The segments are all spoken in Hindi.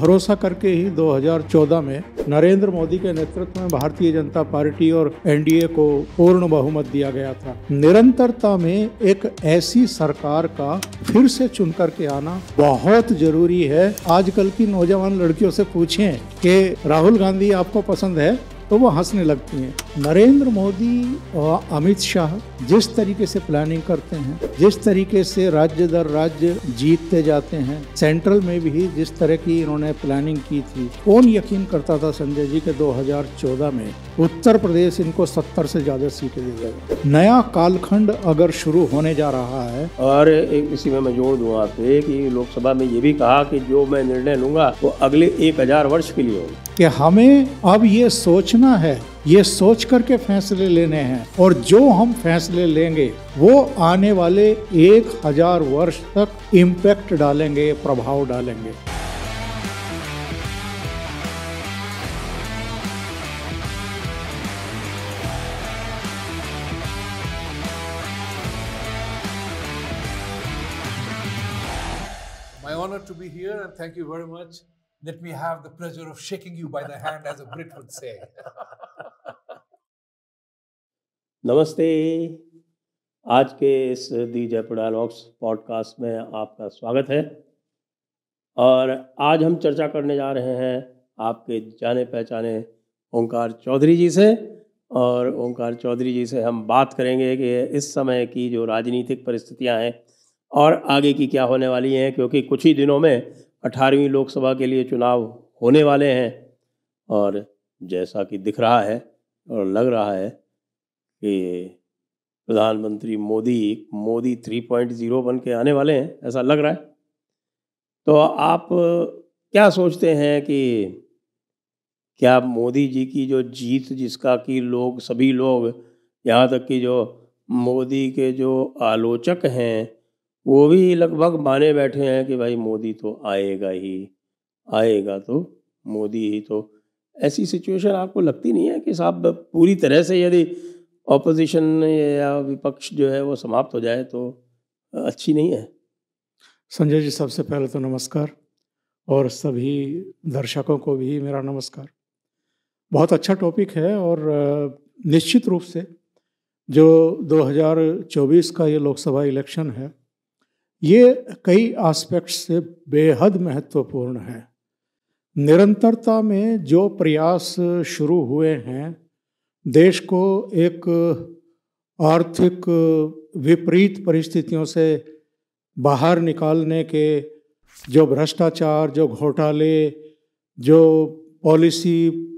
भरोसा करके ही 2014 में नरेंद्र मोदी के नेतृत्व में भारतीय जनता पार्टी और एनडीए को पूर्ण बहुमत दिया गया था निरंतरता में एक ऐसी सरकार का फिर से चुन करके आना बहुत जरूरी है आजकल की नौजवान लड़कियों से पूछें कि राहुल गांधी आपको पसंद है तो वो हंसने लगती हैं नरेंद्र मोदी और अमित शाह जिस तरीके से प्लानिंग करते हैं जिस तरीके से राज्य दर राज्य जीतते जाते हैं सेंट्रल में भी जिस तरह की इन्होंने प्लानिंग की थी कौन यकीन करता था संजय जी के 2014 में उत्तर प्रदेश इनको 70 से ज्यादा सीटें दे जाएगा नया कालखंड अगर शुरू होने जा रहा है और एक इसी में मैं जोड़ दूँ आपसे कि लोकसभा में ये भी कहा कि जो मैं निर्णय लूंगा वो अगले एक हजार वर्ष के लिए होगा कि हमें अब ये सोच सोचना है ये सोच करके फैसले लेने हैं और जो हम फैसले लेंगे वो आने वाले एक हजार वर्ष तक इम्पैक्ट डालेंगे प्रभाव डालेंगे My to be here and thank you very much. let me have the pleasure of shaking you by the hand, as a Brit would say. Namaste. आज के इस दी जयपुर डायलॉग्स पॉडकास्ट में आपका स्वागत है और आज हम चर्चा करने जा रहे हैं आपके जाने पहचाने ओंकार चौधरी जी से और ओंकार चौधरी जी से हम बात करेंगे कि इस समय की जो राजनीतिक परिस्थितियां हैं और आगे की क्या होने वाली हैं क्योंकि कुछ ही दिनों में अठारहवीं लोकसभा के लिए चुनाव होने वाले हैं और जैसा कि दिख रहा है और लग रहा है कि प्रधानमंत्री मोदी मोदी 3.0 बन के आने वाले हैं ऐसा लग रहा है तो आप क्या सोचते हैं कि क्या मोदी जी की जो जीत जिसका कि लोग सभी लोग यहाँ तक कि जो मोदी के जो आलोचक हैं वो भी लगभग माने बैठे हैं कि भाई मोदी तो आएगा ही आएगा तो मोदी ही तो ऐसी सिचुएशन आपको लगती नहीं है कि साहब पूरी तरह से यदि ऑपोजिशन या विपक्ष जो है वो समाप्त हो जाए तो अच्छी नहीं है संजय जी सबसे पहले तो नमस्कार और सभी दर्शकों को भी मेरा नमस्कार बहुत अच्छा टॉपिक है और निश्चित रूप से जो 2024 का ये लोकसभा इलेक्शन है ये कई आस्पेक्ट से बेहद महत्वपूर्ण है निरंतरता में जो प्रयास शुरू हुए हैं देश को एक आर्थिक विपरीत परिस्थितियों से बाहर निकालने के जो भ्रष्टाचार जो घोटाले जो पॉलिसी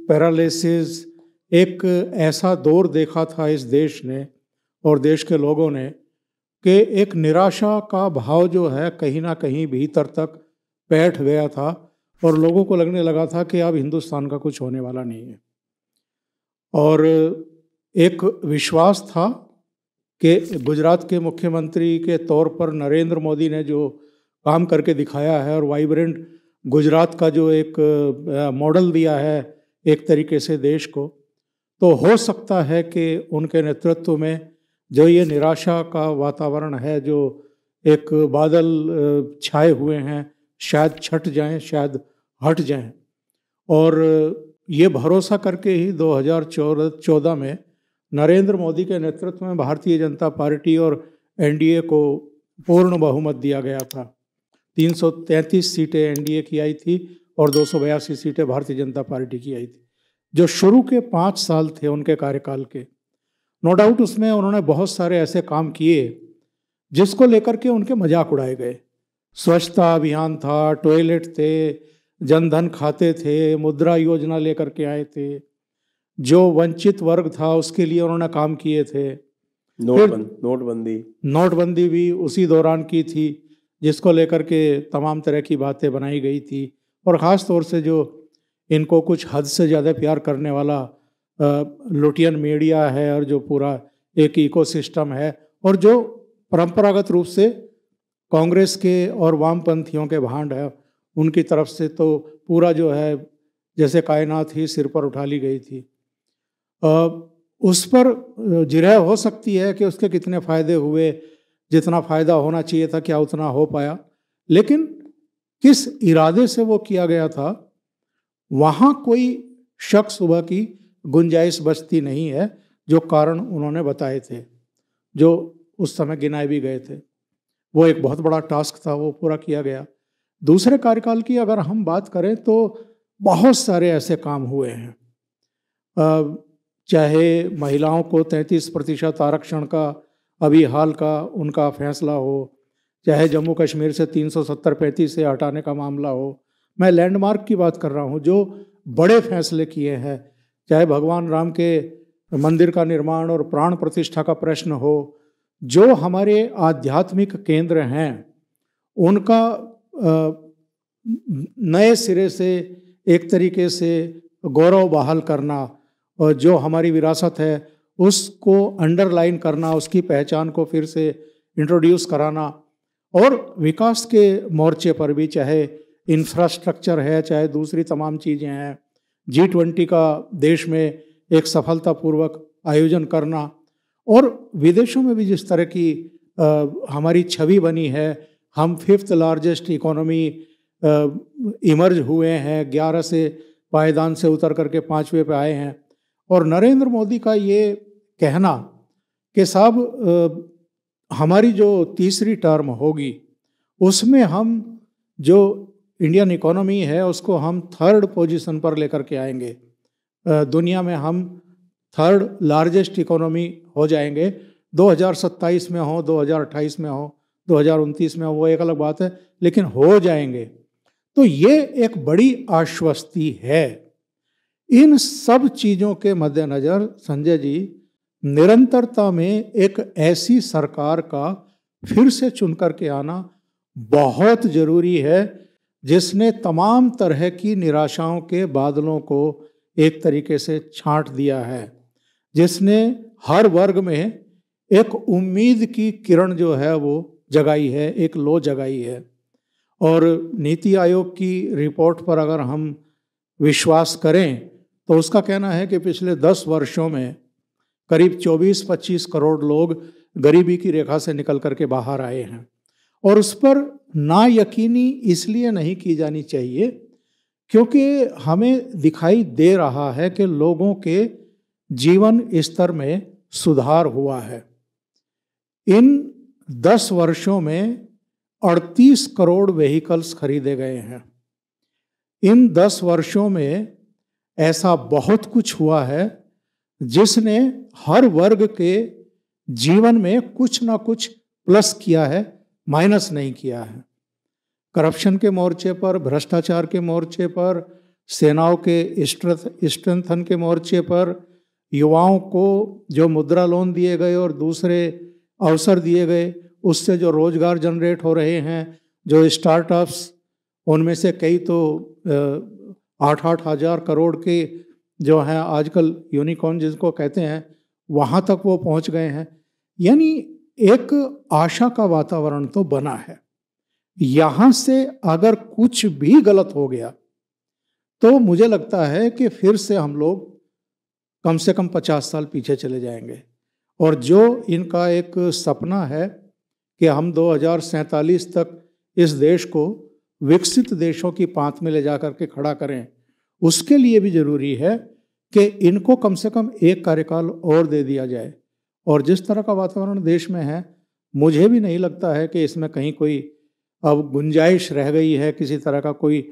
पैरालिसिस एक ऐसा दौर देखा था इस देश ने और देश के लोगों ने कि एक निराशा का भाव जो है कहीं ना कहीं भीतर तक बैठ गया था और लोगों को लगने लगा था कि अब हिंदुस्तान का कुछ होने वाला नहीं है और एक विश्वास था कि गुजरात के मुख्यमंत्री के तौर पर नरेंद्र मोदी ने जो काम करके दिखाया है और वाइब्रेंट गुजरात का जो एक मॉडल दिया है एक तरीके से देश को तो हो सकता है कि उनके नेतृत्व में जो ये निराशा का वातावरण है जो एक बादल छाए हुए हैं शायद छट जाएं शायद हट जाएं और ये भरोसा करके ही 2014 में नरेंद्र मोदी के नेतृत्व में भारतीय जनता पार्टी और एनडीए को पूर्ण बहुमत दिया गया था 333 सीटें एनडीए की आई थी और दो सीटें भारतीय जनता पार्टी की आई थी जो शुरू के पाँच साल थे उनके कार्यकाल के नो डाउट उसमें उन्होंने बहुत सारे ऐसे काम किए जिसको लेकर के उनके मजाक उड़ाए गए स्वच्छता अभियान था टॉयलेट थे जनधन खाते थे मुद्रा योजना लेकर के आए थे जो वंचित वर्ग था उसके लिए उन्होंने काम किए थे नोटबंदी नोटबंदी नोटबंदी भी उसी दौरान की थी जिसको लेकर के तमाम तरह की बातें बनाई गई थी और ख़ास तौर से जो इनको कुछ हद से ज़्यादा प्यार करने वाला लुटियन मीडिया है और जो पूरा एक इकोसिस्टम है और जो परंपरागत रूप से कांग्रेस के और वामपंथियों के भांड है उनकी तरफ से तो पूरा जो है जैसे कायनात ही सिर पर उठा ली गई थी उस पर जिरह हो सकती है कि उसके कितने फ़ायदे हुए जितना फ़ायदा होना चाहिए था क्या उतना हो पाया लेकिन किस इरादे से वो किया गया था वहाँ कोई शख्स सुबह की गुंजाइश बचती नहीं है जो कारण उन्होंने बताए थे जो उस समय गिनाए भी गए थे वो एक बहुत बड़ा टास्क था वो पूरा किया गया दूसरे कार्यकाल की अगर हम बात करें तो बहुत सारे ऐसे काम हुए हैं चाहे महिलाओं को 33 प्रतिशत आरक्षण का अभी हाल का उनका फैसला हो चाहे जम्मू कश्मीर से तीन सौ सत्तर पैंतीस से हटाने का मामला हो मैं लैंडमार्क की बात कर रहा हूँ जो बड़े फैसले किए हैं चाहे भगवान राम के मंदिर का निर्माण और प्राण प्रतिष्ठा का प्रश्न हो जो हमारे आध्यात्मिक केंद्र हैं उनका नए सिरे से एक तरीके से गौरव बहाल करना और जो हमारी विरासत है उसको अंडरलाइन करना उसकी पहचान को फिर से इंट्रोड्यूस कराना और विकास के मोर्चे पर भी चाहे इंफ्रास्ट्रक्चर है चाहे दूसरी तमाम चीज़ें हैं जी ट्वेंटी का देश में एक सफलतापूर्वक आयोजन करना और विदेशों में भी जिस तरह की आ, हमारी छवि बनी है हम फिफ्थ लार्जेस्ट इकोनॉमी इमर्ज हुए हैं ग्यारह से पायदान से उतर करके पाँचवें पे आए हैं और नरेंद्र मोदी का ये कहना कि साहब हमारी जो तीसरी टर्म होगी उसमें हम जो इंडियन इकोनॉमी है उसको हम थर्ड पोजीशन पर लेकर के आएंगे दुनिया में हम थर्ड लार्जेस्ट इकोनॉमी हो जाएंगे 2027 में हो 2028 में हो 2029 में हो वो एक अलग बात है लेकिन हो जाएंगे तो ये एक बड़ी आश्वस्ति है इन सब चीज़ों के मद्देनज़र संजय जी निरंतरता में एक ऐसी सरकार का फिर से चुन करके आना बहुत ज़रूरी है जिसने तमाम तरह की निराशाओं के बादलों को एक तरीके से छांट दिया है जिसने हर वर्ग में एक उम्मीद की किरण जो है वो जगाई है एक लो जगाई है और नीति आयोग की रिपोर्ट पर अगर हम विश्वास करें तो उसका कहना है कि पिछले दस वर्षों में करीब 24-25 करोड़ लोग गरीबी की रेखा से निकल करके बाहर आए हैं और उस पर ना यकीनी इसलिए नहीं की जानी चाहिए क्योंकि हमें दिखाई दे रहा है कि लोगों के जीवन स्तर में सुधार हुआ है इन दस वर्षों में 38 करोड़ व्हीकल्स खरीदे गए हैं इन दस वर्षों में ऐसा बहुत कुछ हुआ है जिसने हर वर्ग के जीवन में कुछ ना कुछ प्लस किया है माइनस नहीं किया है करप्शन के मोर्चे पर भ्रष्टाचार के मोर्चे पर सेनाओं के स्ट्रेंथन के मोर्चे पर युवाओं को जो मुद्रा लोन दिए गए और दूसरे अवसर दिए गए उससे जो रोजगार जनरेट हो रहे हैं जो स्टार्टअप्स उनमें से कई तो आठ आठ हज़ार करोड़ के जो हैं आजकल यूनिकॉर्न जिसको कहते हैं वहाँ तक वो पहुँच गए हैं यानी एक आशा का वातावरण तो बना है यहां से अगर कुछ भी गलत हो गया तो मुझे लगता है कि फिर से हम लोग कम से कम पचास साल पीछे चले जाएंगे और जो इनका एक सपना है कि हम दो तक इस देश को विकसित देशों की पांत में ले जा करके खड़ा करें उसके लिए भी जरूरी है कि इनको कम से कम एक कार्यकाल और दे दिया जाए और जिस तरह का वातावरण देश में है मुझे भी नहीं लगता है कि इसमें कहीं कोई अब गुंजाइश रह गई है किसी तरह का कोई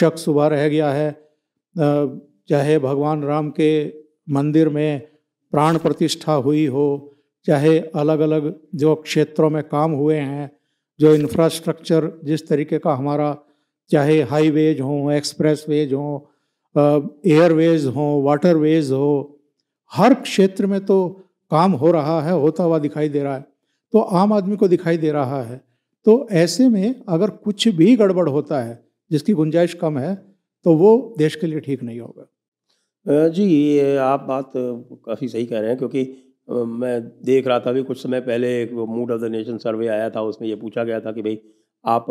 शक सुबह रह गया है चाहे भगवान राम के मंदिर में प्राण प्रतिष्ठा हुई हो चाहे अलग अलग जो क्षेत्रों में काम हुए हैं जो इंफ्रास्ट्रक्चर जिस तरीके का हमारा चाहे हाईवेज हो एक्सप्रेस वेज हों एयरवेज हों वाटरवेज हो हर क्षेत्र में तो काम हो रहा है होता हुआ दिखाई दे रहा है तो आम आदमी को दिखाई दे रहा है तो ऐसे में अगर कुछ भी गड़बड़ होता है जिसकी गुंजाइश कम है तो वो देश के लिए ठीक नहीं होगा जी ये आप बात काफ़ी सही कह रहे हैं क्योंकि मैं देख रहा था भी कुछ समय पहले एक mood of the nation survey आया था उसमें ये पूछा गया था कि भाई आप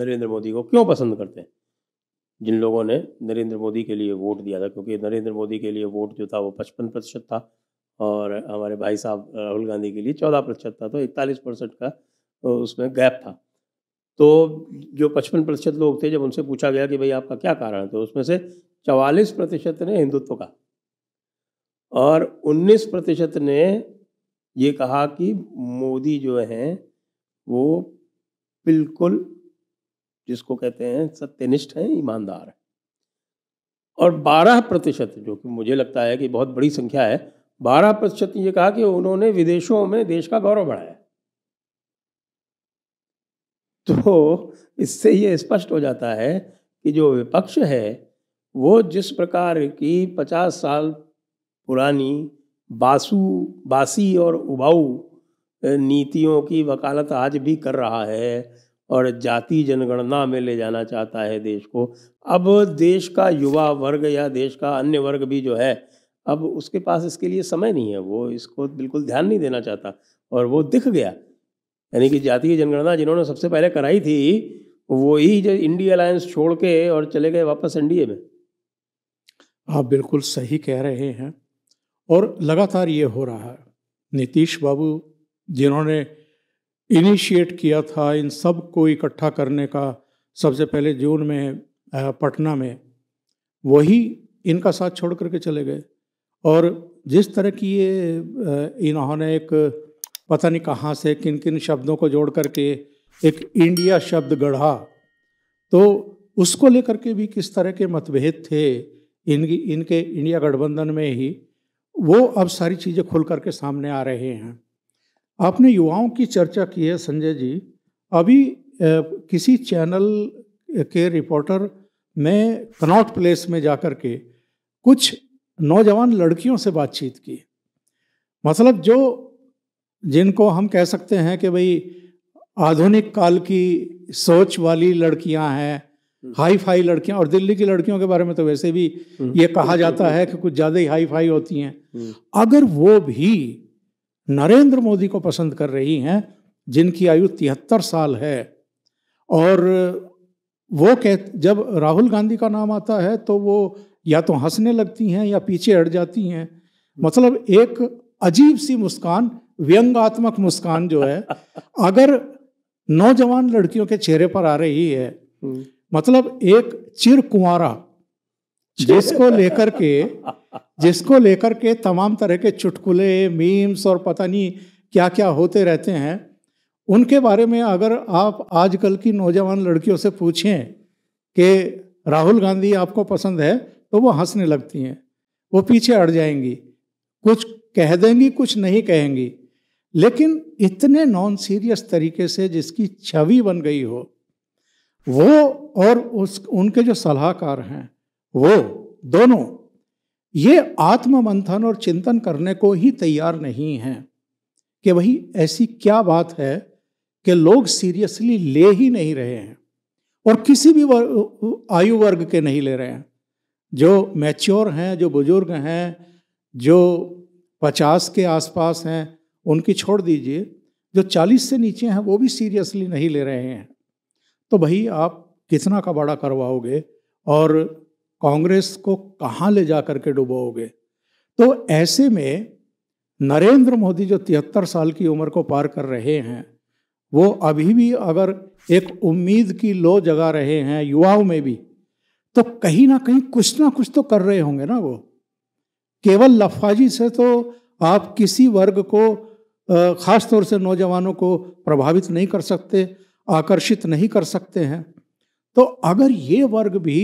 नरेंद्र मोदी को क्यों पसंद करते हैं जिन लोगों ने नरेंद्र मोदी के लिए वोट दिया था क्योंकि नरेंद्र मोदी के लिए वोट जो था वो पचपन प्रतिशत था और हमारे भाई साहब राहुल गांधी के लिए चौदह प्रतिशत था तो इकतालीस परसेंट का तो उसमें गैप था तो जो पचपन प्रतिशत लोग थे जब उनसे पूछा गया कि भाई आपका क्या कारण है तो उसमें से चवालीस प्रतिशत ने हिंदुत्व का और उन्नीस प्रतिशत ने ये कहा कि मोदी जो हैं वो बिल्कुल जिसको कहते हैं सत्यनिष्ठ हैं ईमानदार हैं और 12 प्रतिशत जो कि मुझे लगता है कि बहुत बड़ी संख्या है बारह प्रतिशत ये कहा कि उन्होंने विदेशों में देश का गौरव बढ़ाया तो इससे ये स्पष्ट हो जाता है कि जो विपक्ष है वो जिस प्रकार की पचास साल पुरानी बासु बासी और उबाऊ नीतियों की वकालत आज भी कर रहा है और जाति जनगणना में ले जाना चाहता है देश को अब देश का युवा वर्ग या देश का अन्य वर्ग भी जो है अब उसके पास इसके लिए समय नहीं है वो इसको बिल्कुल ध्यान नहीं देना चाहता और वो दिख गया यानी कि जातीय जनगणना जिन्होंने सबसे पहले कराई थी वो ही जो इंडिया अलायंस छोड़ के और चले गए वापस एनडीए में आप बिल्कुल सही कह रहे हैं और लगातार ये हो रहा है नीतीश बाबू जिन्होंने इनिशिएट किया था इन सब को इकट्ठा करने का सबसे पहले जून में पटना में वही इनका साथ छोड़ करके चले गए और जिस तरह की ये इन्होंने एक पता नहीं कहाँ से किन किन शब्दों को जोड़ करके एक इंडिया शब्द गढ़ा तो उसको लेकर के भी किस तरह के मतभेद थे इनकी इनके इंडिया गठबंधन में ही वो अब सारी चीज़ें खुल करके सामने आ रहे हैं आपने युवाओं की चर्चा की है संजय जी अभी ए, किसी चैनल के रिपोर्टर ने कनॉट प्लेस में जा कर के कुछ नौजवान लड़कियों से बातचीत की मतलब जो जिनको हम कह सकते हैं कि भाई आधुनिक काल की सोच वाली लड़कियां हैं हम्म। हाई फाई लड़कियां और दिल्ली की लड़कियों के बारे में तो वैसे भी हम्म। ये कहा जाता है कि कुछ ज़्यादा ही हाई फाई होती हैं हम्म। अगर वो भी नरेंद्र मोदी को पसंद कर रही हैं जिनकी आयु तिहत्तर साल है और वो कह जब राहुल गांधी का नाम आता है तो वो या तो हंसने लगती हैं या पीछे हट जाती हैं मतलब एक अजीब सी मुस्कान व्यंगात्मक मुस्कान जो है अगर नौजवान लड़कियों के चेहरे पर आ रही है हम्म। मतलब एक चिर कुंवारा जिसको लेकर के जिसको लेकर के तमाम तरह के चुटकुले मीम्स और पता नहीं क्या क्या होते रहते हैं उनके बारे में अगर आप आजकल की नौजवान लड़कियों से पूछें कि राहुल गांधी आपको पसंद है तो वो हंसने लगती हैं वो पीछे अड़ जाएंगी कुछ कह देंगी कुछ नहीं कहेंगी लेकिन इतने नॉन सीरियस तरीके से जिसकी छवि बन गई हो वो और उस उनके जो सलाहकार हैं वो दोनों ये आत्म मंथन और चिंतन करने को ही तैयार नहीं हैं कि वही ऐसी क्या बात है कि लोग सीरियसली ले ही नहीं रहे हैं और किसी भी आयु वर्ग के नहीं ले रहे हैं जो मैच्योर हैं जो बुज़ुर्ग हैं जो पचास के आसपास हैं उनकी छोड़ दीजिए जो चालीस से नीचे हैं वो भी सीरियसली नहीं ले रहे हैं तो भाई आप कितना का बड़ा करवाओगे और कांग्रेस को कहाँ ले जा करके डुबोगे तो ऐसे में नरेंद्र मोदी जो तिहत्तर साल की उम्र को पार कर रहे हैं वो अभी भी अगर एक उम्मीद की लो जगा रहे हैं युवाओं में भी तो कहीं ना कहीं कुछ ना कुछ तो कर रहे होंगे ना वो केवल लफाजी से तो आप किसी वर्ग को ख़ास तौर से नौजवानों को प्रभावित नहीं कर सकते आकर्षित नहीं कर सकते हैं तो अगर ये वर्ग भी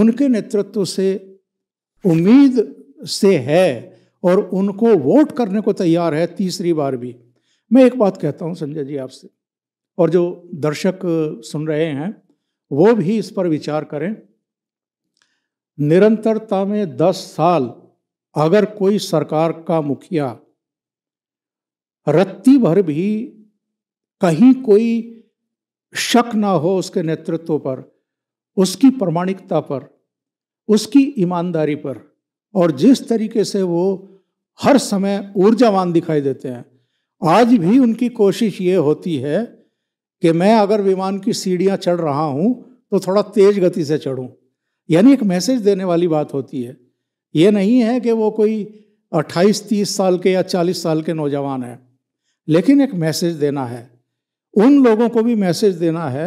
उनके नेतृत्व से उम्मीद से है और उनको वोट करने को तैयार है तीसरी बार भी मैं एक बात कहता हूँ संजय जी आपसे और जो दर्शक सुन रहे हैं वो भी इस पर विचार करें निरंतरता में दस साल अगर कोई सरकार का मुखिया रत्ती भर भी कहीं कोई शक ना हो उसके नेतृत्व पर उसकी प्रमाणिकता पर उसकी ईमानदारी पर और जिस तरीके से वो हर समय ऊर्जावान दिखाई देते हैं आज भी उनकी कोशिश ये होती है कि मैं अगर विमान की सीढ़ियाँ चढ़ रहा हूँ तो थोड़ा तेज गति से चढ़ूँ यानी एक मैसेज देने वाली बात होती है ये नहीं है कि वो कोई 28-30 साल के या 40 साल के नौजवान हैं लेकिन एक मैसेज देना है उन लोगों को भी मैसेज देना है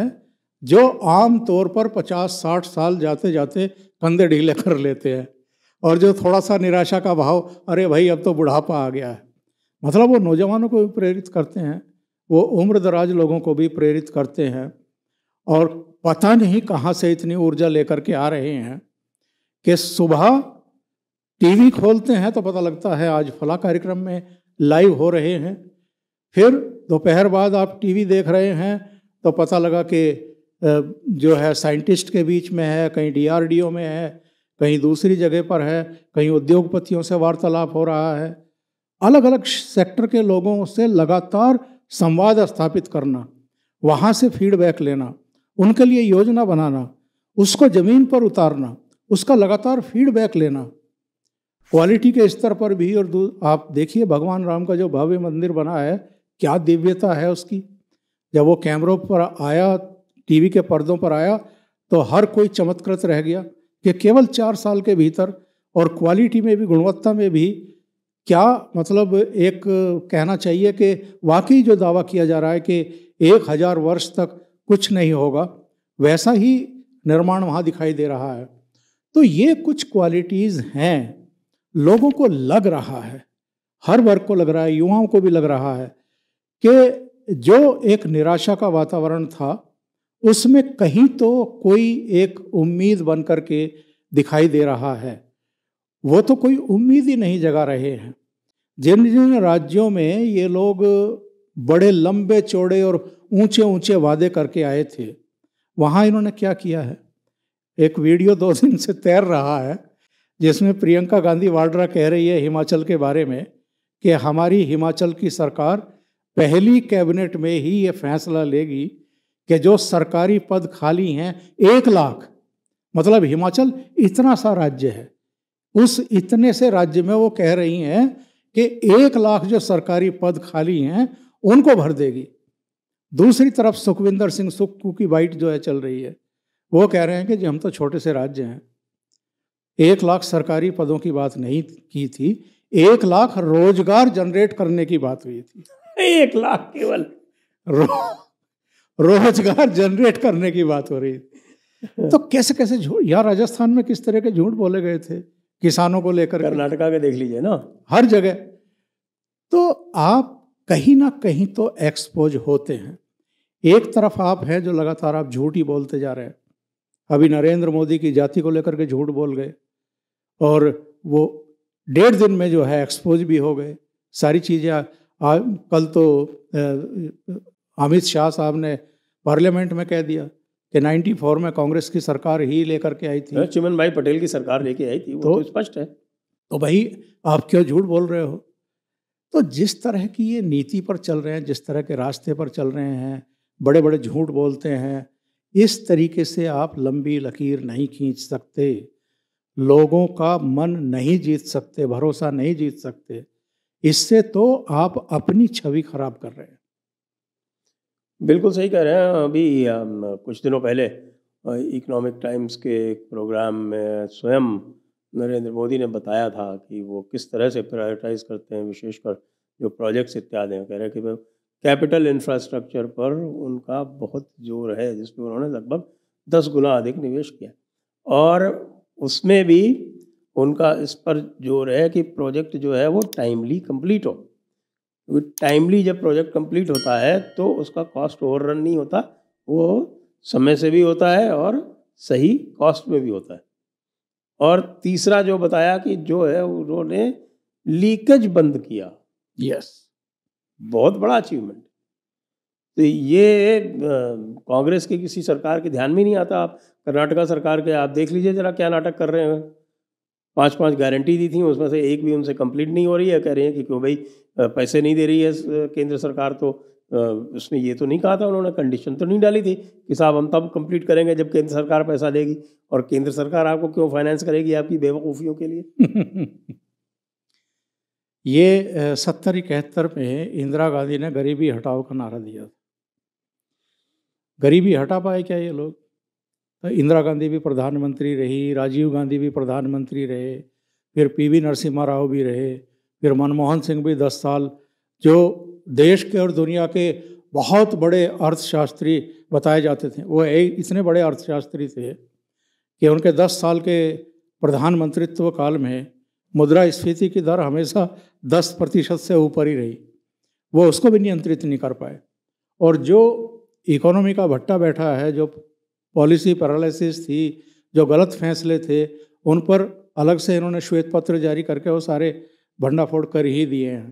जो आम तौर पर 50-60 साल जाते जाते कंधे ढीले कर लेते हैं और जो थोड़ा सा निराशा का भाव अरे भाई अब तो बुढ़ापा आ गया है मतलब वो नौजवानों को भी प्रेरित करते हैं वो उम्र दराज लोगों को भी प्रेरित करते हैं और पता नहीं कहाँ से इतनी ऊर्जा लेकर के आ रहे हैं कि सुबह टीवी खोलते हैं तो पता लगता है आज फला कार्यक्रम में लाइव हो रहे हैं फिर दोपहर बाद आप टीवी देख रहे हैं तो पता लगा कि जो है साइंटिस्ट के बीच में है कहीं डीआरडीओ में है कहीं दूसरी जगह पर है कहीं उद्योगपतियों से वार्तालाप हो रहा है अलग अलग सेक्टर के लोगों से लगातार संवाद स्थापित करना वहाँ से फीडबैक लेना उनके लिए योजना बनाना उसको ज़मीन पर उतारना उसका लगातार फीडबैक लेना क्वालिटी के स्तर पर भी और आप देखिए भगवान राम का जो भव्य मंदिर बना है क्या दिव्यता है उसकी जब वो कैमरों पर आया टीवी के पर्दों पर आया तो हर कोई चमत्कृत रह गया कि केवल चार साल के भीतर और क्वालिटी में भी गुणवत्ता में भी क्या मतलब एक कहना चाहिए कि वाकई जो दावा किया जा रहा है कि एक हज़ार वर्ष तक कुछ नहीं होगा वैसा ही निर्माण वहाँ दिखाई दे रहा है तो ये कुछ क्वालिटीज़ हैं लोगों को लग रहा है हर वर्ग को लग रहा है युवाओं को भी लग रहा है कि जो एक निराशा का वातावरण था उसमें कहीं तो कोई एक उम्मीद बन कर के दिखाई दे रहा है वो तो कोई उम्मीद ही नहीं जगा रहे हैं जिन जिन राज्यों में ये लोग बड़े लंबे चौड़े और ऊंचे ऊंचे वादे करके आए थे वहाँ इन्होंने क्या किया है एक वीडियो दो दिन से तैर रहा है जिसमें प्रियंका गांधी वाड्रा कह रही है हिमाचल के बारे में कि हमारी हिमाचल की सरकार पहली कैबिनेट में ही ये फैसला लेगी कि जो सरकारी पद खाली हैं एक लाख मतलब हिमाचल इतना सा राज्य है उस इतने से राज्य में वो कह रही हैं कि एक लाख जो सरकारी पद खाली हैं उनको भर देगी दूसरी तरफ सुखविंदर सिंह सुक्कू की वाइट जो है चल रही है वो कह रहे हैं कि जी हम तो छोटे से राज्य हैं एक लाख सरकारी पदों की बात नहीं की थी एक लाख रोजगार जनरेट करने की बात हुई थी एक लाख केवल रो, रोजगार जनरेट करने की बात हो रही थी हाँ। तो कैसे कैसे झूठ यहाँ राजस्थान में किस तरह के झूठ बोले गए थे किसानों को लेकर कर्नाटका के देख लीजिए ना हर जगह तो आप कहीं ना कहीं तो एक्सपोज होते हैं एक तरफ आप हैं जो लगातार आप झूठ ही बोलते जा रहे हैं अभी नरेंद्र मोदी की जाति को लेकर के झूठ बोल गए और वो डेढ़ दिन में जो है एक्सपोज भी हो गए सारी चीज़ें कल तो अमित शाह साहब ने पार्लियामेंट में कह दिया कि 94 में कांग्रेस की सरकार ही लेकर के आई थी चुमन भाई पटेल की सरकार लेके आई थी वो तो, तो स्पष्ट है तो भाई आप क्यों झूठ बोल रहे हो तो जिस तरह की ये नीति पर चल रहे हैं जिस तरह के रास्ते पर चल रहे हैं बड़े बड़े झूठ बोलते हैं इस तरीके से आप लंबी लकीर नहीं खींच सकते लोगों का मन नहीं जीत सकते भरोसा नहीं जीत सकते इससे तो आप अपनी छवि खराब कर रहे हैं बिल्कुल सही कह रहे हैं अभी कुछ दिनों पहले इकोनॉमिक टाइम्स के एक प्रोग्राम में स्वयं नरेंद्र मोदी ने बताया था कि वो किस तरह से प्रायोरिटाइज करते हैं विशेषकर जो प्रोजेक्ट्स इत्यादि हैं कह रहे हैं कि कैपिटल इंफ्रास्ट्रक्चर पर उनका बहुत जोर है जिसमें उन्होंने लगभग दस गुना अधिक निवेश किया और उसमें भी उनका इस पर जोर है कि प्रोजेक्ट जो है वो टाइमली कंप्लीट हो क्योंकि टाइमली जब प्रोजेक्ट कंप्लीट होता है तो उसका कॉस्ट ओवररन नहीं होता वो समय से भी होता है और सही कॉस्ट में भी होता है और तीसरा जो बताया कि जो है उन्होंने लीकेज बंद किया यस yes. बहुत बड़ा अचीवमेंट तो ये कांग्रेस के किसी सरकार के ध्यान में नहीं आता आप कर्नाटका सरकार के आप देख लीजिए जरा क्या नाटक कर रहे हैं पांच पांच गारंटी दी थी उसमें से एक भी उनसे कंप्लीट नहीं हो रही है कह रहे हैं कि क्यों भाई पैसे नहीं दे रही है केंद्र सरकार तो उसमें ये तो नहीं कहा था उन्होंने कंडीशन तो नहीं डाली थी कि साहब हम तब कंप्लीट करेंगे जब केंद्र सरकार पैसा देगी और केंद्र सरकार आपको क्यों फाइनेंस करेगी आपकी बेवकूफ़ियों के लिए ये सत्तर इकहत्तर में इंदिरा गांधी ने गरीबी हटाओ का नारा दिया था गरीबी हटा पाए क्या ये लोग तो इंदिरा गांधी भी प्रधानमंत्री रही राजीव गांधी भी प्रधानमंत्री रहे फिर पीवी नरसिम्हा राव भी रहे फिर मनमोहन सिंह भी दस साल जो देश के और दुनिया के बहुत बड़े अर्थशास्त्री बताए जाते थे वो इतने बड़े अर्थशास्त्री थे कि उनके दस साल के प्रधानमंत्रित्व काल में मुद्रा स्फीति की दर हमेशा 10 प्रतिशत से ऊपर ही रही वो उसको भी नियंत्रित नहीं कर पाए और जो इकोनॉमी का भट्टा बैठा है जो पॉलिसी पैरालिसिस थी जो गलत फैसले थे उन पर अलग से इन्होंने श्वेत पत्र जारी करके वो सारे भंडाफोड़ कर ही दिए हैं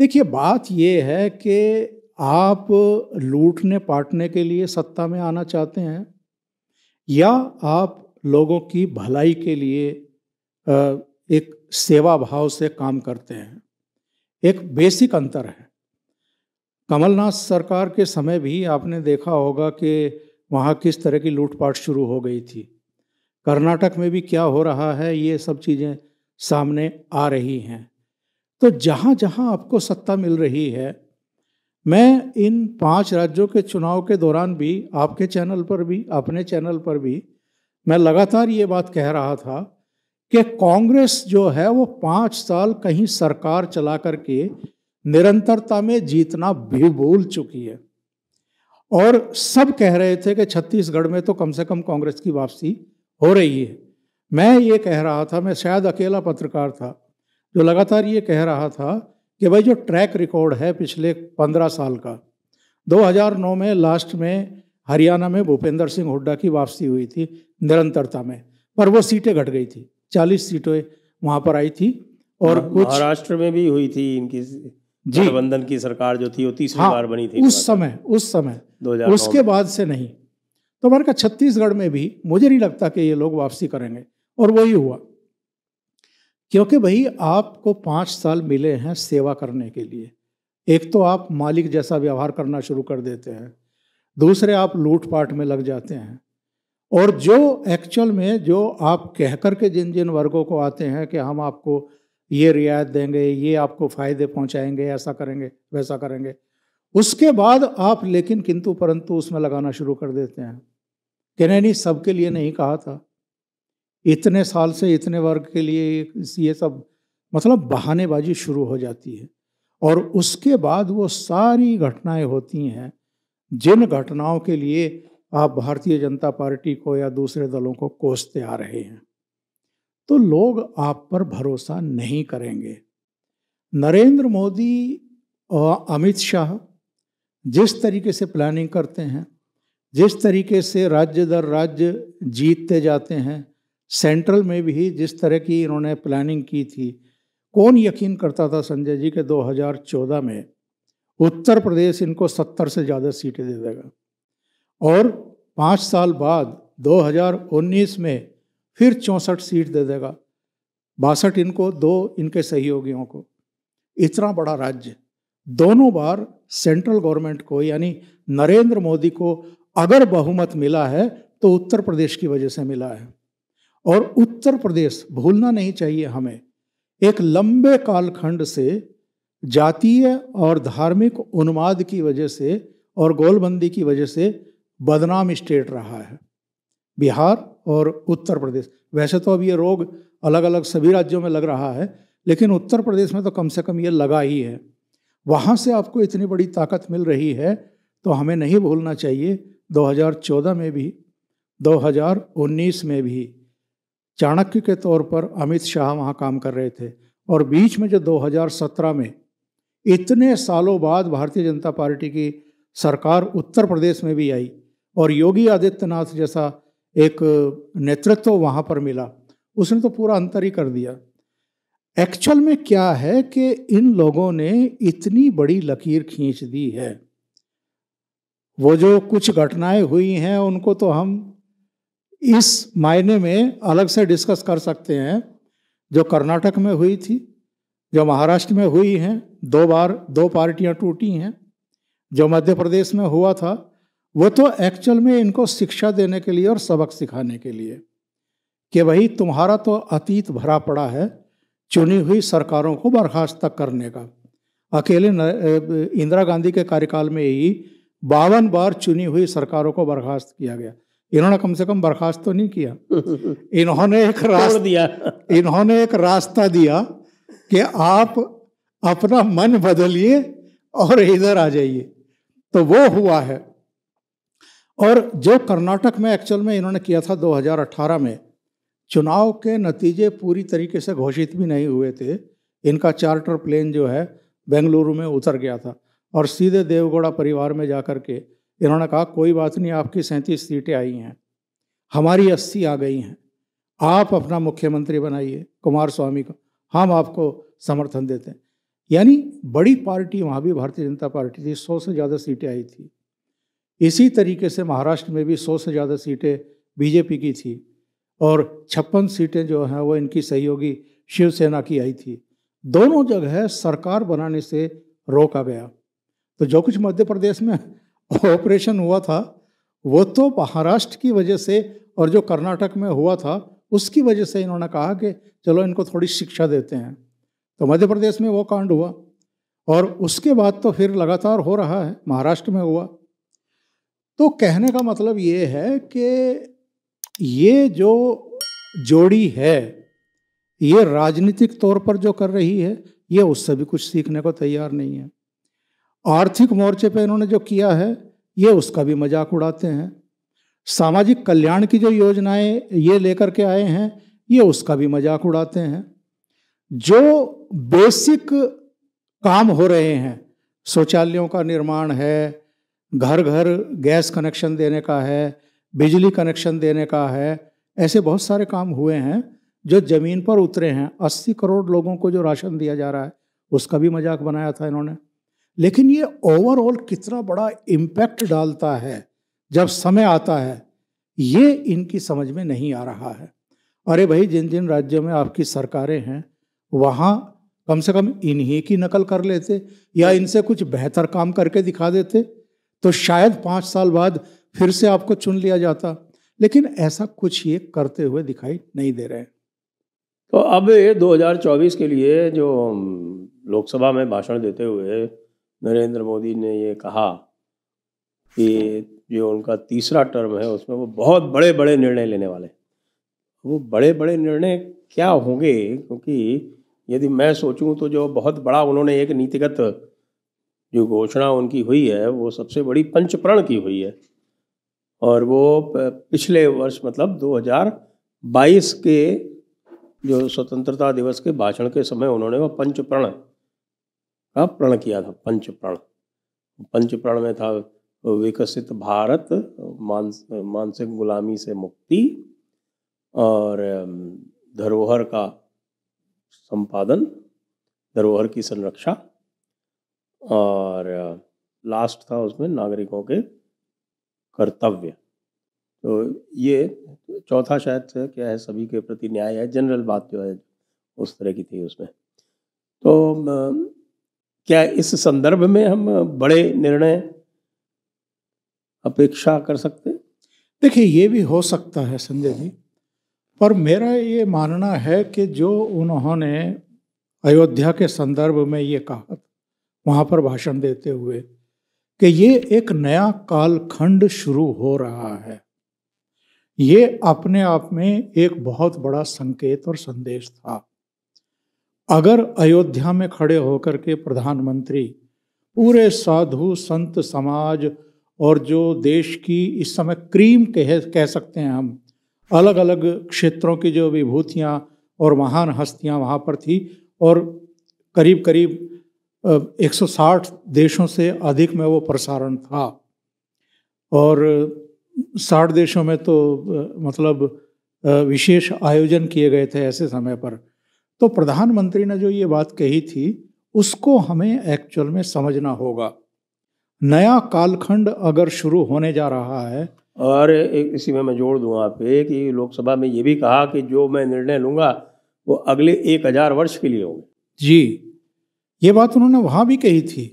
देखिए बात ये है कि आप लूटने पाटने के लिए सत्ता में आना चाहते हैं या आप लोगों की भलाई के लिए एक सेवा भाव से काम करते हैं एक बेसिक अंतर है कमलनाथ सरकार के समय भी आपने देखा होगा कि वहाँ किस तरह की लूटपाट शुरू हो गई थी कर्नाटक में भी क्या हो रहा है ये सब चीज़ें सामने आ रही हैं तो जहाँ जहाँ आपको सत्ता मिल रही है मैं इन पांच राज्यों के चुनाव के दौरान भी आपके चैनल पर भी अपने चैनल पर भी मैं लगातार ये बात कह रहा था कि कांग्रेस जो है वो पांच साल कहीं सरकार चला करके निरंतरता में जीतना भी भूल चुकी है और सब कह रहे थे कि छत्तीसगढ़ में तो कम से कम कांग्रेस की वापसी हो रही है मैं ये कह रहा था मैं शायद अकेला पत्रकार था जो लगातार ये कह रहा था कि भाई जो ट्रैक रिकॉर्ड है पिछले पंद्रह साल का 2009 में लास्ट में हरियाणा में भूपेंद्र सिंह हुड्डा की वापसी हुई थी निरंतरता में पर वो सीटें घट गई थी चालीस सीटें वहाँ पर आई थी और हाँ, कुछ महाराष्ट्र में भी हुई थी इनकी जी बंधन की सरकार जो थी वो तीसरी हाँ, बार बनी थी उस समय उस समय उसके बाद से नहीं तो मैंने कहा छत्तीसगढ़ में भी मुझे नहीं लगता कि ये लोग वापसी करेंगे और वही हुआ क्योंकि भाई आपको पांच साल मिले हैं सेवा करने के लिए एक तो आप मालिक जैसा व्यवहार करना शुरू कर देते हैं दूसरे आप लूटपाट में लग जाते हैं और जो एक्चुअल में जो आप कह कर के जिन जिन वर्गों को आते हैं कि हम आपको ये रियायत देंगे ये आपको फ़ायदे पहुंचाएंगे ऐसा करेंगे वैसा करेंगे उसके बाद आप लेकिन किंतु परंतु उसमें लगाना शुरू कर देते हैं कि नहीं नहीं सबके लिए नहीं कहा था इतने साल से इतने वर्ग के लिए ये सब मतलब बहानेबाजी शुरू हो जाती है और उसके बाद वो सारी घटनाएं होती हैं जिन घटनाओं के लिए आप भारतीय जनता पार्टी को या दूसरे दलों को कोसते आ रहे हैं तो लोग आप पर भरोसा नहीं करेंगे नरेंद्र मोदी और अमित शाह जिस तरीके से प्लानिंग करते हैं जिस तरीके से राज्य दर राज्य जीतते जाते हैं सेंट्रल में भी जिस तरह की इन्होंने प्लानिंग की थी कौन यकीन करता था संजय जी के 2014 में उत्तर प्रदेश इनको 70 से ज़्यादा सीटें दे देगा और पाँच साल बाद 2019 में फिर चौंसठ सीट दे देगा बासठ इनको दो इनके सहयोगियों को इतना बड़ा राज्य दोनों बार सेंट्रल गवर्नमेंट को यानी नरेंद्र मोदी को अगर बहुमत मिला है तो उत्तर प्रदेश की वजह से मिला है और उत्तर प्रदेश भूलना नहीं चाहिए हमें एक लंबे कालखंड से जातीय और धार्मिक उन्माद की वजह से और गोलबंदी की वजह से बदनाम स्टेट रहा है बिहार और उत्तर प्रदेश वैसे तो अब ये रोग अलग अलग सभी राज्यों में लग रहा है लेकिन उत्तर प्रदेश में तो कम से कम ये लगा ही है वहाँ से आपको इतनी बड़ी ताकत मिल रही है तो हमें नहीं भूलना चाहिए 2014 में भी 2019 में भी चाणक्य के तौर पर अमित शाह वहाँ काम कर रहे थे और बीच में जो 2017 में इतने सालों बाद भारतीय जनता पार्टी की सरकार उत्तर प्रदेश में भी आई और योगी आदित्यनाथ जैसा एक नेतृत्व वहाँ पर मिला उसने तो पूरा अंतर ही कर दिया एक्चुअल में क्या है कि इन लोगों ने इतनी बड़ी लकीर खींच दी है वो जो कुछ घटनाएं हुई हैं उनको तो हम इस मायने में अलग से डिस्कस कर सकते हैं जो कर्नाटक में हुई थी जो महाराष्ट्र में हुई हैं दो बार दो पार्टियां टूटी हैं जो मध्य प्रदेश में हुआ था वो तो एक्चुअल में इनको शिक्षा देने के लिए और सबक सिखाने के लिए कि भाई तुम्हारा तो अतीत भरा पड़ा है चुनी हुई सरकारों को बर्खास्त तक करने का अकेले इंदिरा गांधी के कार्यकाल में ही बावन बार चुनी हुई सरकारों को बर्खास्त किया गया इन्होंने कम से कम बर्खास्त तो नहीं किया इन्होंने एक रास्ता दिया इन्होंने एक रास्ता दिया कि आप अपना मन बदलिए और इधर आ जाइए तो वो हुआ है और जो कर्नाटक में एक्चुअल में इन्होंने किया था 2018 में चुनाव के नतीजे पूरी तरीके से घोषित भी नहीं हुए थे इनका चार्टर प्लेन जो है बेंगलुरु में उतर गया था और सीधे देवगौड़ा परिवार में जा कर के इन्होंने कहा कोई बात नहीं आपकी सैंतीस सीटें आई हैं हमारी अस्सी आ गई हैं आप अपना मुख्यमंत्री बनाइए कुमार स्वामी का हम आपको समर्थन देते हैं यानी बड़ी पार्टी वहाँ भी भारतीय जनता पार्टी थी सौ से ज़्यादा सीटें आई थी इसी तरीके से महाराष्ट्र में भी सौ से ज़्यादा सीटें बीजेपी की थी और छप्पन सीटें जो हैं वो इनकी सहयोगी शिवसेना की आई थी दोनों जगह सरकार बनाने से रोका गया तो जो कुछ मध्य प्रदेश में ऑपरेशन हुआ था वो तो महाराष्ट्र की वजह से और जो कर्नाटक में हुआ था उसकी वजह से इन्होंने कहा कि चलो इनको थोड़ी शिक्षा देते हैं तो मध्य प्रदेश में वो कांड हुआ और उसके बाद तो फिर लगातार हो रहा है महाराष्ट्र में हुआ तो कहने का मतलब ये है कि ये जो जोड़ी है ये राजनीतिक तौर पर जो कर रही है ये उससे भी कुछ सीखने को तैयार नहीं है आर्थिक मोर्चे पे इन्होंने जो किया है ये उसका भी मजाक उड़ाते हैं सामाजिक कल्याण की जो योजनाएं ये लेकर के आए हैं ये उसका भी मजाक उड़ाते हैं जो बेसिक काम हो रहे हैं शौचालयों का निर्माण है घर घर गैस कनेक्शन देने का है बिजली कनेक्शन देने का है ऐसे बहुत सारे काम हुए हैं जो ज़मीन पर उतरे हैं अस्सी करोड़ लोगों को जो राशन दिया जा रहा है उसका भी मजाक बनाया था इन्होंने लेकिन ये ओवरऑल कितना बड़ा इम्पैक्ट डालता है जब समय आता है ये इनकी समझ में नहीं आ रहा है अरे भाई जिन जिन राज्यों में आपकी सरकारें हैं वहाँ कम से कम इन्हीं की नकल कर लेते या इनसे कुछ बेहतर काम करके दिखा देते तो शायद पाँच साल बाद फिर से आपको चुन लिया जाता लेकिन ऐसा कुछ ये करते हुए दिखाई नहीं दे रहे तो अब ये 2024 के लिए जो लोकसभा में भाषण देते हुए नरेंद्र मोदी ने ये कहा कि जो उनका तीसरा टर्म है उसमें वो बहुत बड़े बड़े निर्णय लेने वाले वो बड़े बड़े निर्णय क्या होंगे क्योंकि यदि मैं सोचूं तो जो बहुत बड़ा उन्होंने एक नीतिगत जो घोषणा उनकी हुई है वो सबसे बड़ी पंचप्रण की हुई है और वो पिछले वर्ष मतलब 2022 के जो स्वतंत्रता दिवस के भाषण के समय उन्होंने वह पंचप्रण का प्रण किया था पंचप्रण पंचप्रण में था विकसित भारत मानस मानसिक गुलामी से मुक्ति और धरोहर का संपादन धरोहर की संरक्षा और लास्ट था उसमें नागरिकों के कर्तव्य तो ये चौथा शायद क्या है सभी के प्रति न्याय है जनरल बात जो है उस तरह की थी उसमें तो क्या इस संदर्भ में हम बड़े निर्णय अपेक्षा कर सकते देखिए ये भी हो सकता है संजय जी पर मेरा ये मानना है कि जो उन्होंने अयोध्या के संदर्भ में ये कहा था वहाँ पर भाषण देते हुए कि ये एक नया कालखंड शुरू हो रहा है ये अपने आप में एक बहुत बड़ा संकेत और संदेश था अगर अयोध्या में खड़े होकर के प्रधानमंत्री पूरे साधु संत समाज और जो देश की इस समय क्रीम कह कह सकते हैं हम अलग अलग क्षेत्रों की जो विभूतियाँ और महान हस्तियाँ वहाँ पर थी और करीब करीब 160 देशों से अधिक में वो प्रसारण था और 60 देशों में तो मतलब विशेष आयोजन किए गए थे ऐसे समय पर तो प्रधानमंत्री ने जो ये बात कही थी उसको हमें एक्चुअल में समझना होगा नया कालखंड अगर शुरू होने जा रहा है और इसी में मैं जोड़ दूंगा आप कि लोकसभा में ये भी कहा कि जो मैं निर्णय लूंगा वो अगले एक हजार वर्ष के लिए होंगे जी ये बात उन्होंने वहाँ भी कही थी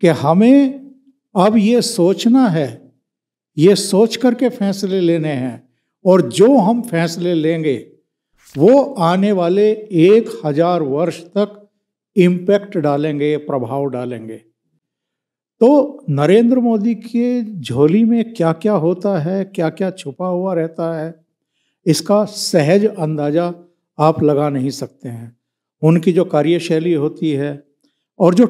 कि हमें अब ये सोचना है ये सोच करके फैसले लेने हैं और जो हम फैसले लेंगे वो आने वाले एक हजार वर्ष तक इम्पैक्ट डालेंगे प्रभाव डालेंगे तो नरेंद्र मोदी के झोली में क्या क्या होता है क्या क्या छुपा हुआ रहता है इसका सहज अंदाज़ा आप लगा नहीं सकते हैं उनकी जो कार्यशैली होती है और जो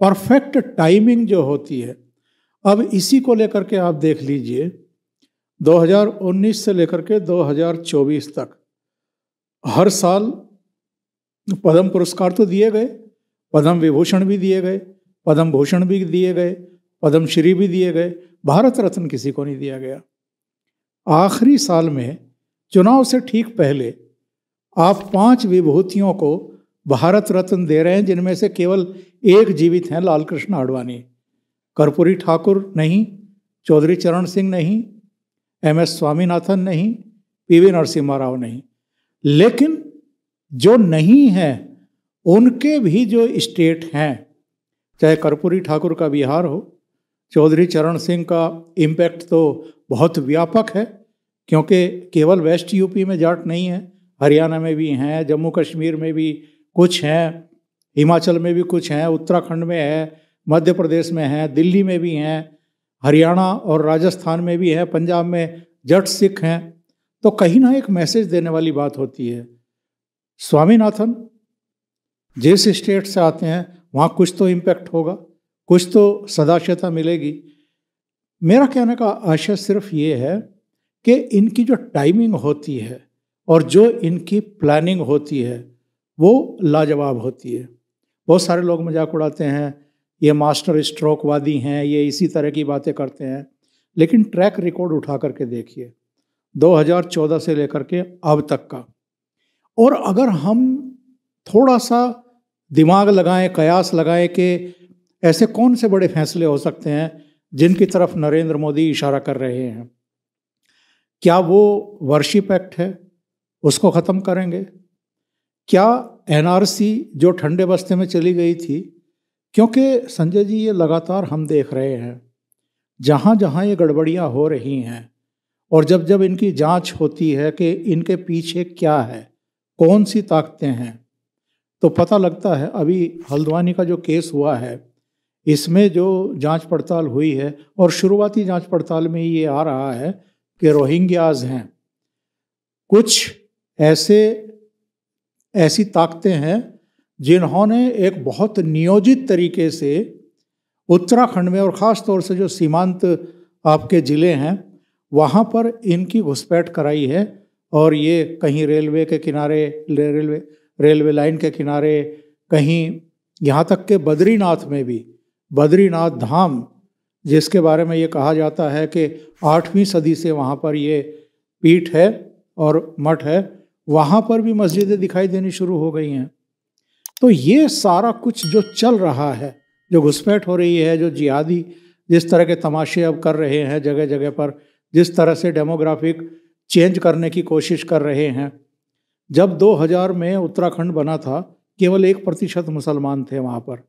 परफेक्ट टाइमिंग जो होती है अब इसी को लेकर के आप देख लीजिए 2019 से लेकर के 2024 तक हर साल पद्म पुरस्कार तो दिए गए पद्म विभूषण भी दिए गए पद्म भूषण भी दिए गए पद्मश्री भी दिए गए भारत रत्न किसी को नहीं दिया गया आखिरी साल में चुनाव से ठीक पहले आप पांच विभूतियों को भारत रत्न दे रहे हैं जिनमें से केवल एक जीवित हैं लाल कृष्ण आडवाणी कर्पूरी ठाकुर नहीं चौधरी चरण सिंह नहीं एम एस स्वामीनाथन नहीं पी वी नरसिम्हा राव नहीं लेकिन जो नहीं हैं उनके भी जो स्टेट हैं चाहे कर्पूरी ठाकुर का बिहार हो चौधरी चरण सिंह का इम्पैक्ट तो बहुत व्यापक है क्योंकि केवल वेस्ट यूपी में जाट नहीं है हरियाणा में भी हैं जम्मू कश्मीर में भी कुछ हैं हिमाचल में भी कुछ हैं उत्तराखंड में है मध्य प्रदेश में हैं दिल्ली में भी हैं हरियाणा और राजस्थान में भी हैं पंजाब में जट सिख हैं तो कहीं ना एक मैसेज देने वाली बात होती है स्वामीनाथन जिस स्टेट से आते हैं वहाँ कुछ तो इम्पैक्ट होगा कुछ तो सदाशयता मिलेगी मेरा कहने का आशय सिर्फ ये है कि इनकी जो टाइमिंग होती है और जो इनकी प्लानिंग होती है वो लाजवाब होती है बहुत सारे लोग मजाक उड़ाते हैं ये मास्टर स्ट्रोकवादी हैं ये इसी तरह की बातें करते हैं लेकिन ट्रैक रिकॉर्ड उठा करके देखिए 2014 से लेकर के अब तक का और अगर हम थोड़ा सा दिमाग लगाएं कयास लगाएं कि ऐसे कौन से बड़े फैसले हो सकते हैं जिनकी तरफ नरेंद्र मोदी इशारा कर रहे हैं क्या वो वर्शिप एक्ट है उसको ख़त्म करेंगे क्या एनआरसी जो ठंडे बस्ते में चली गई थी क्योंकि संजय जी ये लगातार हम देख रहे हैं जहाँ जहाँ ये गड़बड़ियाँ हो रही हैं और जब जब इनकी जांच होती है कि इनके पीछे क्या है कौन सी ताकतें हैं तो पता लगता है अभी हल्द्वानी का जो केस हुआ है इसमें जो जांच पड़ताल हुई है और शुरुआती जांच पड़ताल में ये आ रहा है कि रोहिंग्याज हैं कुछ ऐसे ऐसी ताकतें हैं जिन्होंने एक बहुत नियोजित तरीके से उत्तराखंड में और ख़ास तौर से जो सीमांत आपके ज़िले हैं वहाँ पर इनकी घुसपैठ कराई है और ये कहीं रेलवे के किनारे रेलवे रेलवे लाइन के किनारे कहीं यहाँ तक के बद्रीनाथ में भी बद्रीनाथ धाम जिसके बारे में ये कहा जाता है कि आठवीं सदी से वहाँ पर ये पीठ है और मठ है वहाँ पर भी मस्जिदें दिखाई देनी शुरू हो गई हैं तो ये सारा कुछ जो चल रहा है जो घुसपैठ हो रही है जो जिहादी जिस तरह के तमाशे अब कर रहे हैं जगह जगह पर जिस तरह से डेमोग्राफिक चेंज करने की कोशिश कर रहे हैं जब 2000 में उत्तराखंड बना था केवल एक प्रतिशत मुसलमान थे वहाँ पर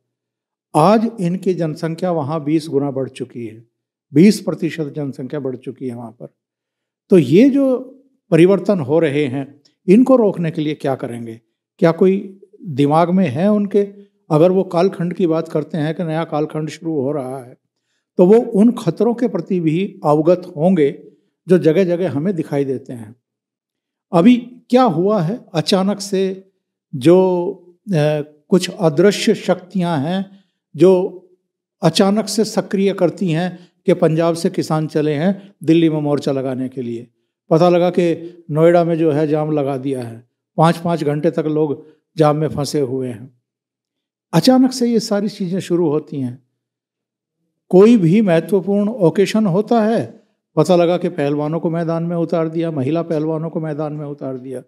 आज इनकी जनसंख्या वहाँ 20 गुना बढ़ चुकी है 20 प्रतिशत जनसंख्या बढ़ चुकी है वहाँ पर तो ये जो परिवर्तन हो रहे हैं इनको रोकने के लिए क्या करेंगे क्या कोई दिमाग में है उनके अगर वो कालखंड की बात करते हैं कि नया कालखंड शुरू हो रहा है तो वो उन खतरों के प्रति भी अवगत होंगे जो जगह जगह हमें दिखाई देते हैं अभी क्या हुआ है अचानक से जो ए, कुछ अदृश्य शक्तियां हैं जो अचानक से सक्रिय करती हैं कि पंजाब से किसान चले हैं दिल्ली में मोर्चा लगाने के लिए पता लगा कि नोएडा में जो है जाम लगा दिया है पाँच पाँच घंटे तक लोग जाम में फंसे हुए हैं अचानक से ये सारी चीज़ें शुरू होती हैं कोई भी महत्वपूर्ण ओकेशन होता है पता लगा कि पहलवानों को मैदान में उतार दिया महिला पहलवानों को मैदान में उतार दिया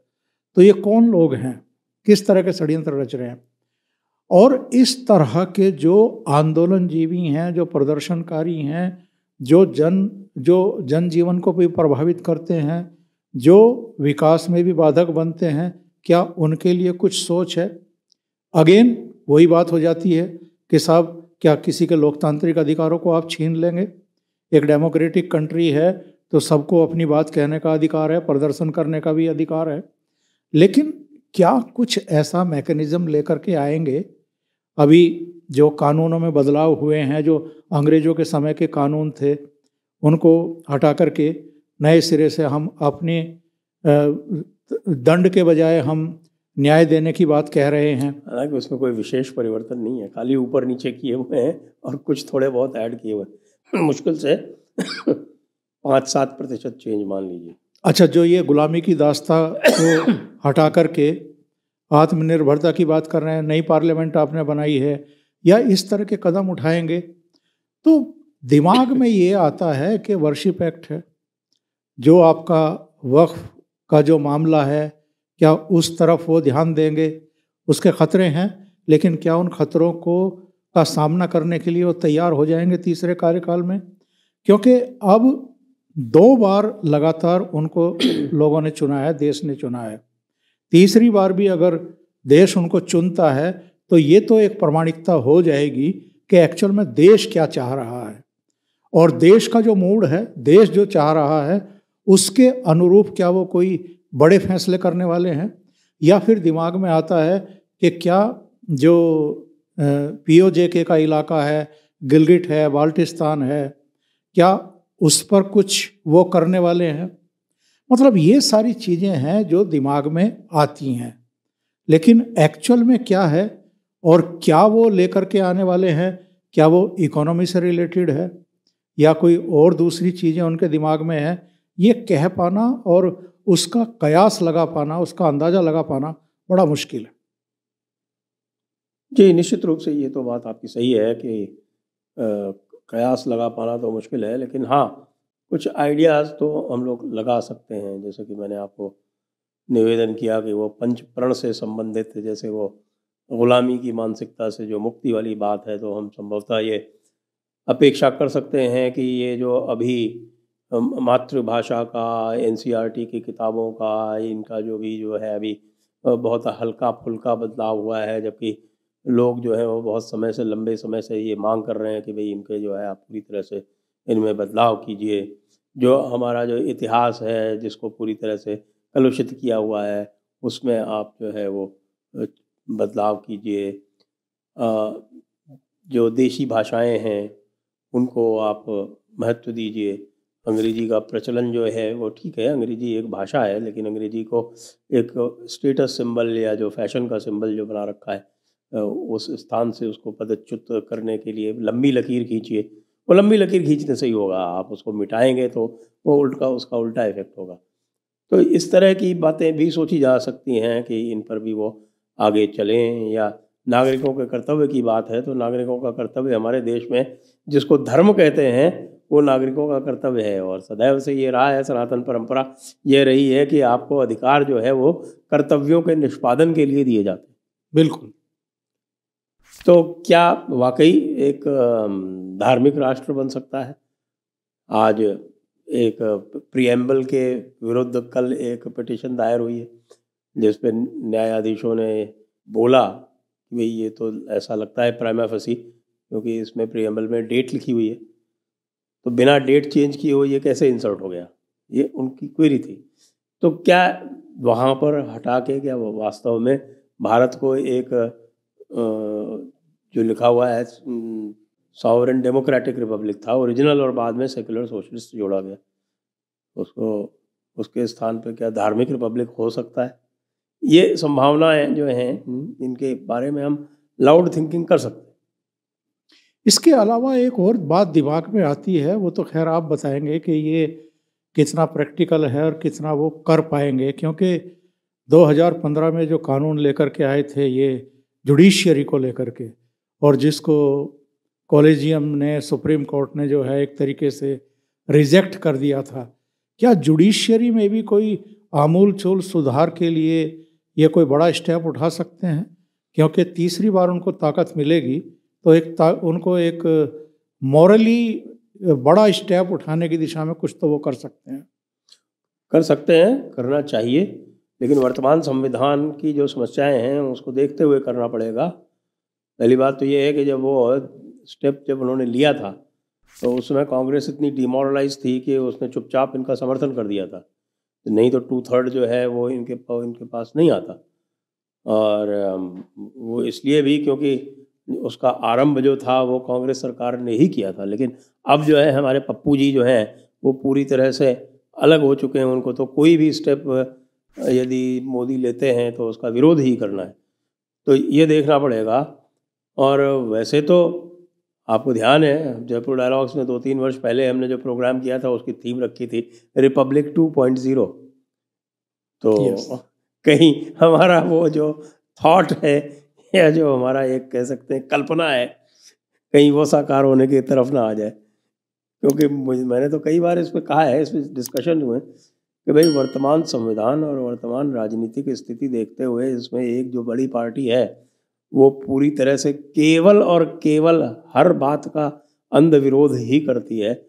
तो ये कौन लोग हैं किस तरह के षड्यंत्र रच रहे हैं और इस तरह के जो आंदोलनजीवी हैं जो प्रदर्शनकारी हैं जो जन जो जनजीवन को भी प्रभावित करते हैं जो विकास में भी बाधक बनते हैं क्या उनके लिए कुछ सोच है अगेन वही बात हो जाती है कि साहब क्या किसी के लोकतांत्रिक अधिकारों को आप छीन लेंगे एक डेमोक्रेटिक कंट्री है तो सबको अपनी बात कहने का अधिकार है प्रदर्शन करने का भी अधिकार है लेकिन क्या कुछ ऐसा मैकेनिज्म लेकर के आएंगे अभी जो कानूनों में बदलाव हुए हैं जो अंग्रेज़ों के समय के कानून थे उनको हटा करके नए सिरे से हम अपने दंड के बजाय हम न्याय देने की बात कह रहे हैं हालांकि उसमें कोई विशेष परिवर्तन नहीं है खाली ऊपर नीचे किए हुए हैं और कुछ थोड़े बहुत ऐड किए हुए मुश्किल से पाँच सात प्रतिशत चेंज मान लीजिए अच्छा जो ये गुलामी की दास्ता को हटा करके आत्मनिर्भरता की बात कर रहे हैं नई पार्लियामेंट आपने बनाई है या इस तरह के कदम उठाएंगे तो दिमाग में ये आता है कि वर्शिप एक्ट है जो आपका वक्फ का जो मामला है क्या उस तरफ वो ध्यान देंगे उसके ख़तरे हैं लेकिन क्या उन खतरों को का सामना करने के लिए वो तैयार हो जाएंगे तीसरे कार्यकाल में क्योंकि अब दो बार लगातार उनको लोगों ने चुना है देश ने चुना है तीसरी बार भी अगर देश उनको चुनता है तो ये तो एक प्रमाणिकता हो जाएगी कि एक्चुअल में देश क्या चाह रहा है और देश का जो मूड है देश जो चाह रहा है उसके अनुरूप क्या वो कोई बड़े फैसले करने वाले हैं या फिर दिमाग में आता है कि क्या जो पीओजेके का इलाका है गिलगिट है बाल्टिस्तान है क्या उस पर कुछ वो करने वाले हैं मतलब ये सारी चीज़ें हैं जो दिमाग में आती हैं लेकिन एक्चुअल में क्या है और क्या वो लेकर के आने वाले हैं क्या वो इकोनॉमी से रिलेटेड है या कोई और दूसरी चीज़ें उनके दिमाग में हैं ये कह पाना और उसका कयास लगा पाना उसका अंदाज़ा लगा पाना बड़ा मुश्किल है जी निश्चित रूप से ये तो बात आपकी सही है कि आ, कयास लगा पाना तो मुश्किल है लेकिन हाँ कुछ आइडियाज़ तो हम लोग लगा सकते हैं जैसे कि मैंने आपको निवेदन किया कि वो पंच प्रण से संबंधित जैसे वो गुलामी की मानसिकता से जो मुक्ति वाली बात है तो हम संभवतः ये अपेक्षा कर सकते हैं कि ये जो अभी मातृभाषा का एन e की किताबों का इनका जो भी जो है अभी बहुत हल्का फुल्का बदलाव हुआ है जबकि लोग जो है वो बहुत समय से लंबे समय से ये मांग कर रहे हैं कि भाई इनके जो है आप पूरी तरह से इनमें बदलाव कीजिए जो हमारा जो इतिहास है जिसको पूरी तरह से कलुषित किया हुआ है उसमें आप जो है वो बदलाव कीजिए जो देशी भाषाएं हैं उनको आप महत्व दीजिए अंग्रेजी का प्रचलन जो है वो ठीक है अंग्रेजी एक भाषा है लेकिन अंग्रेजी को एक स्टेटस सिंबल या जो फैशन का सिंबल जो बना रखा है उस स्थान से उसको पदच्युत करने के लिए लंबी लकीर खींचिए वो लंबी लकीर खींचने से ही होगा आप उसको मिटाएंगे तो वो उल्टा उसका उल्टा इफेक्ट होगा तो इस तरह की बातें भी सोची जा सकती हैं कि इन पर भी वो आगे चलें या नागरिकों के कर्तव्य की बात है तो नागरिकों का कर्तव्य हमारे देश में जिसको धर्म कहते हैं वो नागरिकों का कर्तव्य है और सदैव से ये रहा है सनातन परंपरा ये रही है कि आपको अधिकार जो है वो कर्तव्यों के निष्पादन के लिए दिए जाते हैं बिल्कुल तो क्या वाकई एक धार्मिक राष्ट्र बन सकता है आज एक प्रियम्बल के विरुद्ध कल एक पिटिशन दायर हुई है जिस पर न्यायाधीशों ने बोला कि भाई ये तो ऐसा लगता है प्राइमा फसी क्योंकि इसमें प्रियम्बल में डेट लिखी हुई है तो बिना डेट चेंज किए हुए ये कैसे इंसर्ट हो गया ये उनकी क्वेरी थी तो क्या वहाँ पर हटा के क्या वास्तव में भारत को एक जो लिखा हुआ है सॉवरन डेमोक्रेटिक रिपब्लिक था ओरिजिनल और बाद में सेकुलर सोशलिस्ट जोड़ा गया उसको उसके स्थान पर क्या धार्मिक रिपब्लिक हो सकता है ये संभावनाएं जो हैं इनके बारे में हम लाउड थिंकिंग कर सकते हैं इसके अलावा एक और बात दिमाग में आती है वो तो खैर आप बताएंगे कि ये कितना प्रैक्टिकल है और कितना वो कर पाएंगे क्योंकि 2015 में जो कानून लेकर के आए थे ये जुडिशियरी को लेकर के और जिसको कॉलेजियम ने सुप्रीम कोर्ट ने जो है एक तरीके से रिजेक्ट कर दिया था क्या जुडिशियरी में भी कोई आमूल चूल सुधार के लिए ये कोई बड़ा स्टेप उठा सकते हैं क्योंकि तीसरी बार उनको ताकत मिलेगी तो एक उनको एक मॉरली बड़ा स्टेप उठाने की दिशा में कुछ तो वो कर सकते हैं कर सकते हैं करना चाहिए लेकिन वर्तमान संविधान की जो समस्याएं हैं उसको देखते हुए करना पड़ेगा पहली बात तो ये है कि जब वो स्टेप जब उन्होंने लिया था तो उसमें कांग्रेस इतनी डिमोरलाइज थी कि उसने चुपचाप इनका समर्थन कर दिया था नहीं तो टू थर्ड जो है वो इनके इनके पास नहीं आता और वो इसलिए भी क्योंकि उसका आरंभ जो था वो कांग्रेस सरकार ने ही किया था लेकिन अब जो है हमारे पप्पू जी जो हैं वो पूरी तरह से अलग हो चुके हैं उनको तो कोई भी स्टेप यदि मोदी लेते हैं तो उसका विरोध ही करना है तो ये देखना पड़ेगा और वैसे तो आपको ध्यान है जयपुर डायलॉग्स में दो तीन वर्ष पहले हमने जो प्रोग्राम किया था उसकी थीम रखी थी रिपब्लिक 2.0 तो yes. कहीं हमारा वो जो थॉट है या जो हमारा एक कह सकते हैं कल्पना है कहीं वो साकार होने की तरफ ना आ जाए क्योंकि मुझे मैंने तो कई बार इस पर कहा है इस पर डिस्कशन हुए कि भाई वर्तमान संविधान और वर्तमान राजनीतिक स्थिति देखते हुए इसमें एक जो बड़ी पार्टी है वो पूरी तरह से केवल और केवल हर बात का अंध विरोध ही करती है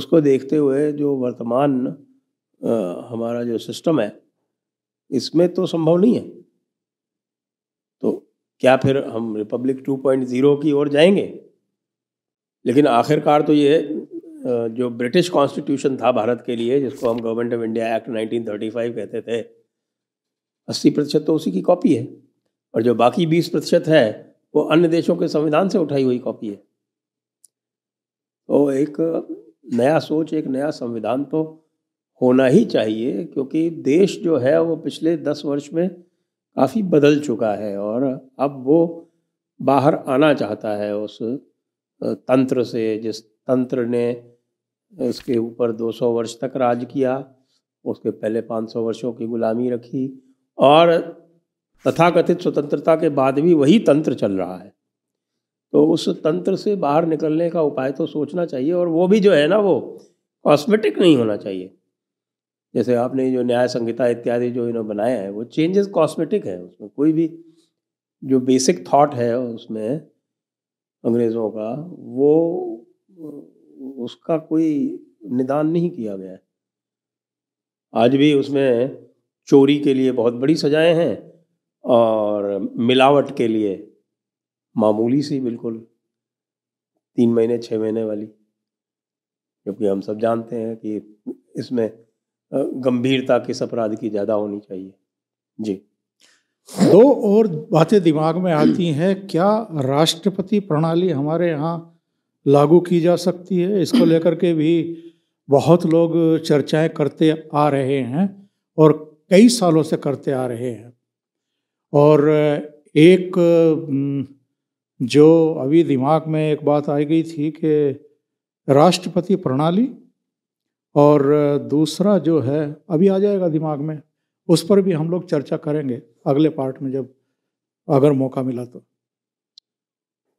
उसको देखते हुए जो वर्तमान आ, हमारा जो सिस्टम है इसमें तो संभव नहीं है क्या फिर हम रिपब्लिक 2.0 की ओर जाएंगे लेकिन आखिरकार तो ये जो ब्रिटिश कॉन्स्टिट्यूशन था भारत के लिए जिसको हम गवर्नमेंट ऑफ इंडिया एक्ट 1935 कहते थे अस्सी प्रतिशत तो उसी की कॉपी है और जो बाकी बीस प्रतिशत है वो अन्य देशों के संविधान से उठाई हुई कॉपी है तो एक नया सोच एक नया संविधान तो होना ही चाहिए क्योंकि देश जो है वो पिछले दस वर्ष में काफ़ी बदल चुका है और अब वो बाहर आना चाहता है उस तंत्र से जिस तंत्र ने उसके ऊपर 200 वर्ष तक राज किया उसके पहले 500 वर्षों की गुलामी रखी और तथाकथित स्वतंत्रता के बाद भी वही तंत्र चल रहा है तो उस तंत्र से बाहर निकलने का उपाय तो सोचना चाहिए और वो भी जो है ना वो कॉस्मेटिक नहीं होना चाहिए जैसे आपने जो न्याय संहिता इत्यादि जो इन्होंने बनाया है वो चेंजेस कॉस्मेटिक है उसमें कोई भी जो बेसिक थॉट है उसमें अंग्रेज़ों का वो उसका कोई निदान नहीं किया गया है आज भी उसमें चोरी के लिए बहुत बड़ी सजाएं हैं और मिलावट के लिए मामूली सी बिल्कुल तीन महीने छः महीने वाली जबकि हम सब जानते हैं कि इसमें गंभीरता किस अपराध की ज़्यादा होनी चाहिए जी दो और बातें दिमाग में आती हैं क्या राष्ट्रपति प्रणाली हमारे यहाँ लागू की जा सकती है इसको लेकर के भी बहुत लोग चर्चाएं करते आ रहे हैं और कई सालों से करते आ रहे हैं और एक जो अभी दिमाग में एक बात आई गई थी कि राष्ट्रपति प्रणाली और दूसरा जो है अभी आ जाएगा दिमाग में उस पर भी हम लोग चर्चा करेंगे अगले पार्ट में जब अगर मौका मिला तो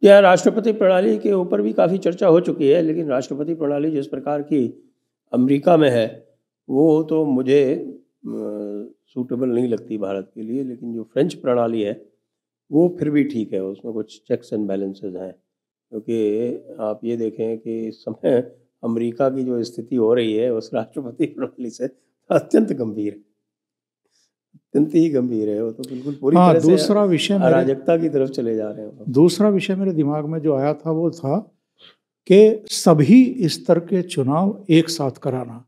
यह राष्ट्रपति प्रणाली के ऊपर भी काफ़ी चर्चा हो चुकी है लेकिन राष्ट्रपति प्रणाली जिस प्रकार की अमेरिका में है वो तो मुझे सूटेबल नहीं लगती भारत के लिए लेकिन जो फ्रेंच प्रणाली है वो फिर भी ठीक है उसमें कुछ चेक्स एंड बैलेंसेस हैं क्योंकि आप ये देखें कि इस समय अमेरिका की जो स्थिति हो रही है उस राष्ट्रपति प्रणाली से अत्यंत गंभीर है अत्यंत ही गंभीर है वो तो बिल्कुल पूरी हाँ, तरह दूसरा विषय अराजकता की तरफ चले जा रहे हैं दूसरा विषय मेरे दिमाग में जो आया था वो था कि सभी स्तर के चुनाव एक साथ कराना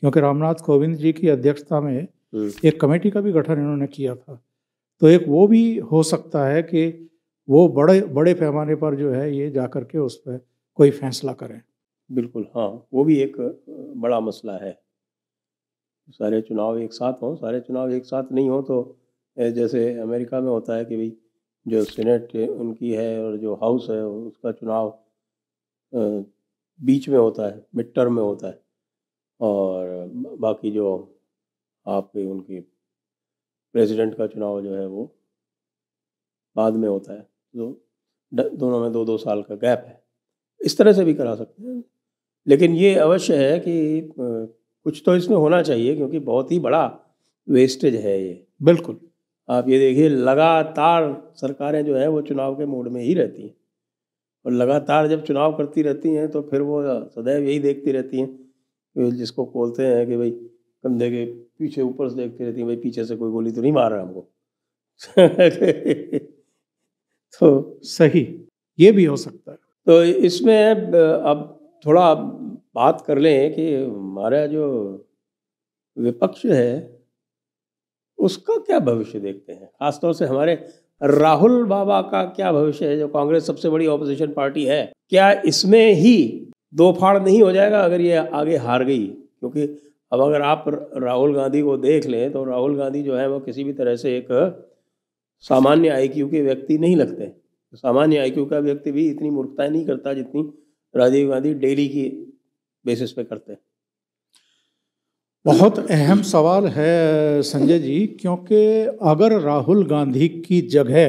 क्योंकि रामनाथ कोविंद जी की अध्यक्षता में हम्म। एक कमेटी का भी गठन इन्होंने किया था तो एक वो भी हो सकता है कि वो बड़े बड़े पैमाने पर जो है ये जा के उस पर कोई फैसला करें बिल्कुल हाँ वो भी एक बड़ा मसला है सारे चुनाव एक साथ हों सारे चुनाव एक साथ नहीं हों तो जैसे अमेरिका में होता है कि भाई जो सीनेट उनकी है और जो हाउस है उसका चुनाव बीच में होता है मिड टर्म में होता है और बाकी जो आपके उनके प्रेसिडेंट का चुनाव जो है वो बाद में होता है तो दोनों में दो दो साल का गैप है इस तरह से भी करा सकते हैं लेकिन ये अवश्य है कि कुछ तो इसमें होना चाहिए क्योंकि बहुत ही बड़ा वेस्टेज है ये बिल्कुल आप ये देखिए लगातार सरकारें जो है वो चुनाव के मोड में ही रहती हैं और लगातार जब चुनाव करती रहती हैं तो फिर वो सदैव यही देखती रहती हैं जिसको बोलते हैं कि भाई कंधे के पीछे ऊपर से देखती रहती हैं भाई पीछे से कोई गोली तो नहीं मार रहा हमको तो सही ये भी हो सकता है तो इसमें अब थोड़ा बात कर लें कि हमारा जो विपक्ष है उसका क्या भविष्य देखते हैं खासतौर से हमारे राहुल बाबा का क्या भविष्य है जो कांग्रेस सबसे बड़ी ऑपोजिशन पार्टी है क्या इसमें ही दो फाड़ नहीं हो जाएगा अगर ये आगे हार गई क्योंकि अब अगर आप राहुल गांधी को देख लें तो राहुल गांधी जो है वो किसी भी तरह से एक सामान्य आई के व्यक्ति नहीं लगते सामान्य आई का व्यक्ति भी इतनी मूर्खताएं नहीं करता जितनी राजीव गांधी डेली की बेसिस पे करते हैं बहुत अहम सवाल है संजय जी क्योंकि अगर राहुल गांधी की जगह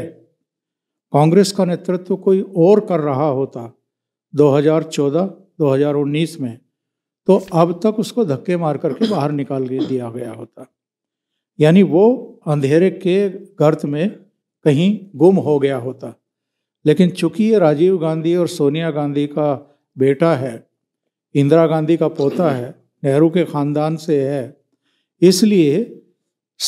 कांग्रेस का नेतृत्व कोई और कर रहा होता 2014 2019 में तो अब तक उसको धक्के मार करके बाहर निकाल दिया गया होता यानी वो अंधेरे के गर्त में कहीं गुम हो गया होता लेकिन चूंकि ये राजीव गांधी और सोनिया गांधी का बेटा है इंदिरा गांधी का पोता है नेहरू के ख़ानदान से है इसलिए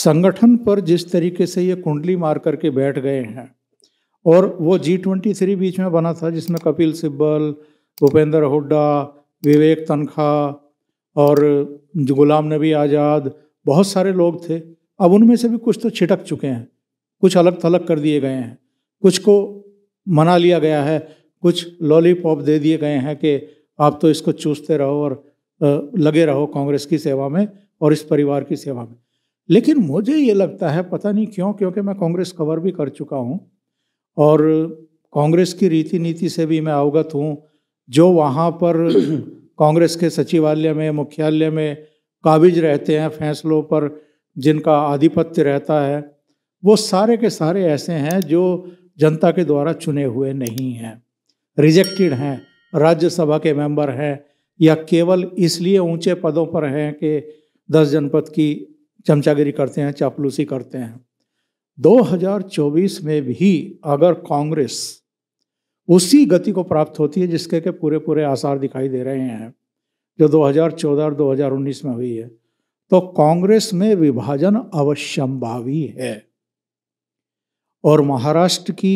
संगठन पर जिस तरीके से ये कुंडली मार करके बैठ गए हैं और वो जी ट्वेंटी थ्री बीच में बना था जिसमें कपिल सिब्बल भूपेंद्र हुड्डा विवेक तनखा और गुलाम नबी आज़ाद बहुत सारे लोग थे अब उनमें से भी कुछ तो छिटक चुके हैं कुछ अलग थलग कर दिए गए हैं कुछ को मना लिया गया है कुछ लॉलीपॉप दे दिए गए हैं कि आप तो इसको चूसते रहो और लगे रहो कांग्रेस की सेवा में और इस परिवार की सेवा में लेकिन मुझे ये लगता है पता नहीं क्यों क्योंकि मैं कांग्रेस कवर भी कर चुका हूँ और कांग्रेस की रीति नीति से भी मैं अवगत हूँ जो वहाँ पर कांग्रेस के सचिवालय में मुख्यालय में काबिज रहते हैं फैसलों पर जिनका आधिपत्य रहता है वो सारे के सारे ऐसे हैं जो जनता के द्वारा चुने हुए नहीं हैं रिजेक्टेड हैं राज्यसभा के मेंबर हैं या केवल इसलिए ऊंचे पदों पर हैं कि दस जनपद की चमचागिरी करते हैं चापलूसी करते हैं 2024 में भी अगर कांग्रेस उसी गति को प्राप्त होती है जिसके के पूरे पूरे आसार दिखाई दे रहे हैं जो 2014 और 2019 में हुई है तो कांग्रेस में विभाजन अवश्यंभावी है और महाराष्ट्र की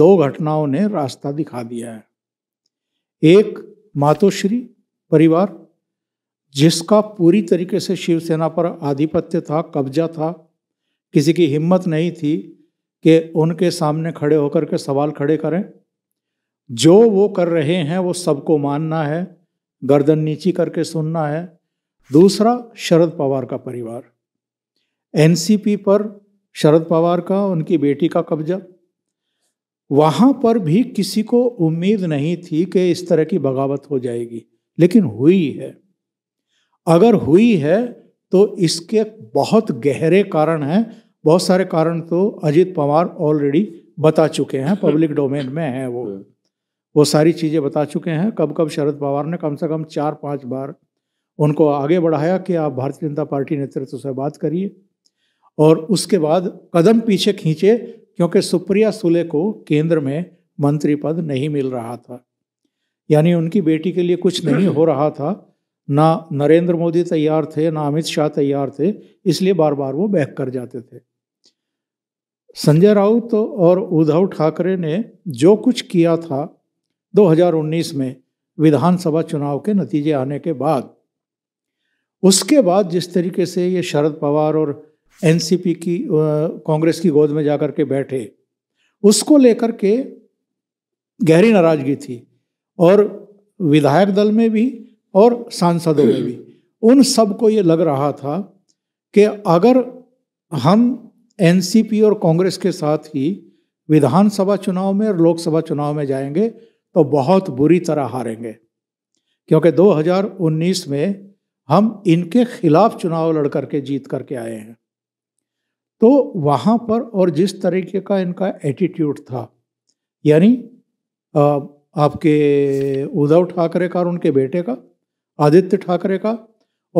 दो घटनाओं ने रास्ता दिखा दिया है एक मातोश्री परिवार जिसका पूरी तरीके से शिवसेना पर आधिपत्य था कब्जा था किसी की हिम्मत नहीं थी कि उनके सामने खड़े होकर के सवाल खड़े करें जो वो कर रहे हैं वो सबको मानना है गर्दन नीची करके सुनना है दूसरा शरद पवार का परिवार एनसीपी पर शरद पवार का उनकी बेटी का कब्जा वहाँ पर भी किसी को उम्मीद नहीं थी कि इस तरह की बगावत हो जाएगी लेकिन हुई है अगर हुई है तो इसके बहुत गहरे कारण हैं बहुत सारे कारण तो अजीत पवार ऑलरेडी बता चुके हैं पब्लिक डोमेन में है वो वो सारी चीज़ें बता चुके हैं कब कब शरद पवार ने कम से कम चार पांच बार उनको आगे बढ़ाया कि आप भारतीय जनता पार्टी नेतृत्व से बात करिए और उसके बाद कदम पीछे खींचे क्योंकि सुप्रिया सुले को केंद्र में मंत्री पद नहीं मिल रहा था यानी उनकी बेटी के लिए कुछ नहीं हो रहा था ना नरेंद्र मोदी तैयार थे ना अमित शाह तैयार थे इसलिए बार बार वो बैक कर जाते थे संजय राउत और उद्धव ठाकरे ने जो कुछ किया था 2019 में विधानसभा चुनाव के नतीजे आने के बाद उसके बाद जिस तरीके से ये शरद पवार और एनसीपी की कांग्रेस की गोद में जाकर के बैठे उसको लेकर के गहरी नाराजगी थी और विधायक दल में भी और सांसदों में भी उन सब को ये लग रहा था कि अगर हम एनसीपी और कांग्रेस के साथ ही विधानसभा चुनाव में और लोकसभा चुनाव में जाएंगे तो बहुत बुरी तरह हारेंगे क्योंकि 2019 में हम इनके खिलाफ चुनाव लड़ करके जीत करके आए हैं तो वहाँ पर और जिस तरीके का इनका एटीट्यूड था यानी आपके उद्धव ठाकरे का और उनके बेटे का आदित्य ठाकरे का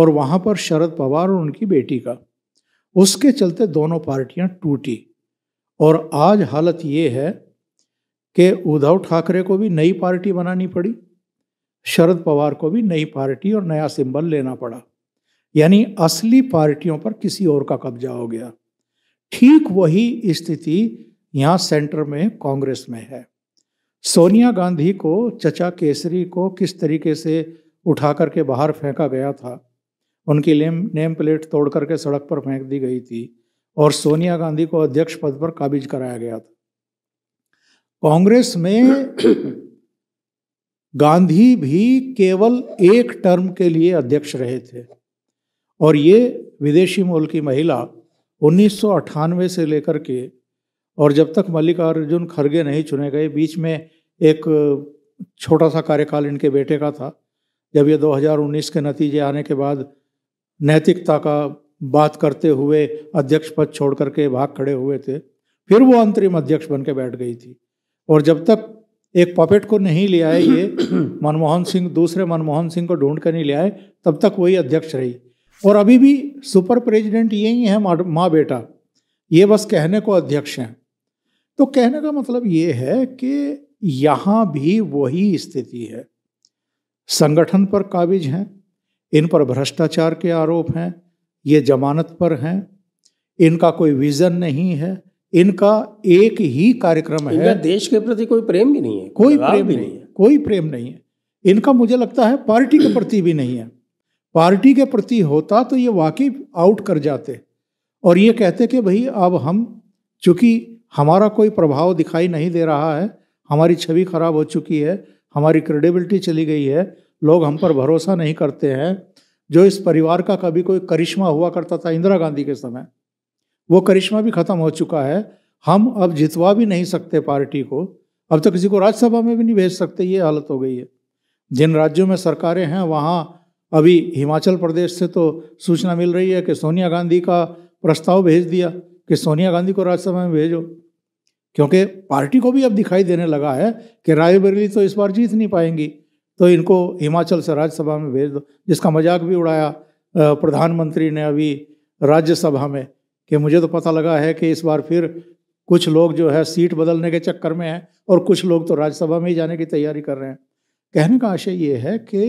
और वहाँ पर शरद पवार और उनकी बेटी का उसके चलते दोनों पार्टियाँ टूटी और आज हालत ये है कि उद्धव ठाकरे को भी नई पार्टी बनानी पड़ी शरद पवार को भी नई पार्टी और नया सिंबल लेना पड़ा यानी असली पार्टियों पर किसी और का कब्जा हो गया ठीक वही स्थिति यहाँ सेंटर में कांग्रेस में है सोनिया गांधी को चचा केसरी को किस तरीके से उठा करके बाहर फेंका गया था उनकी नेम नेम प्लेट तोड़ करके सड़क पर फेंक दी गई थी और सोनिया गांधी को अध्यक्ष पद पर काबिज कराया गया था कांग्रेस में गांधी भी केवल एक टर्म के लिए अध्यक्ष रहे थे और ये विदेशी मूल की महिला उन्नीस से लेकर के और जब तक मल्लिकार्जुन खड़गे नहीं चुने गए बीच में एक छोटा सा कार्यकाल इनके बेटे का था जब ये 2019 के नतीजे आने के बाद नैतिकता का बात करते हुए अध्यक्ष पद छोड़ करके भाग खड़े हुए थे फिर वो अंतरिम अध्यक्ष बन के बैठ गई थी और जब तक एक पॉपेट को नहीं ले आए ये मनमोहन सिंह दूसरे मनमोहन सिंह को ढूंढ कर नहीं ले आए तब तक वही अध्यक्ष रही और अभी भी सुपर प्रेसिडेंट यही है माँ बेटा ये बस कहने को अध्यक्ष हैं तो कहने का मतलब ये है कि यहाँ भी वही स्थिति है संगठन पर काबिज हैं इन पर भ्रष्टाचार के आरोप हैं ये जमानत पर हैं इनका कोई विजन नहीं है इनका एक ही कार्यक्रम है देश के प्रति कोई प्रेम भी नहीं है कोई प्रेम भी नहीं है कोई प्रेम नहीं है इनका मुझे लगता है पार्टी के प्रति भी नहीं है पार्टी के प्रति होता तो ये वाकई आउट कर जाते और ये कहते कि भाई अब हम चूँकि हमारा कोई प्रभाव दिखाई नहीं दे रहा है हमारी छवि खराब हो चुकी है हमारी क्रेडिबिलिटी चली गई है लोग हम पर भरोसा नहीं करते हैं जो इस परिवार का कभी कोई करिश्मा हुआ करता था इंदिरा गांधी के समय वो करिश्मा भी ख़त्म हो चुका है हम अब जितवा भी नहीं सकते पार्टी को अब तो किसी को राज्यसभा में भी नहीं भेज सकते ये हालत हो गई है जिन राज्यों में सरकारें हैं वहाँ अभी हिमाचल प्रदेश से तो सूचना मिल रही है कि सोनिया गांधी का प्रस्ताव भेज दिया कि सोनिया गांधी को राज्यसभा में भेजो क्योंकि पार्टी को भी अब दिखाई देने लगा है कि रायबरेली तो इस बार जीत नहीं पाएंगी तो इनको हिमाचल से राज्यसभा में भेज दो जिसका मजाक भी उड़ाया प्रधानमंत्री ने अभी राज्यसभा में कि मुझे तो पता लगा है कि इस बार फिर कुछ लोग जो है सीट बदलने के चक्कर में हैं और कुछ लोग तो राज्यसभा में ही जाने की तैयारी कर रहे हैं कहने का आशय ये है कि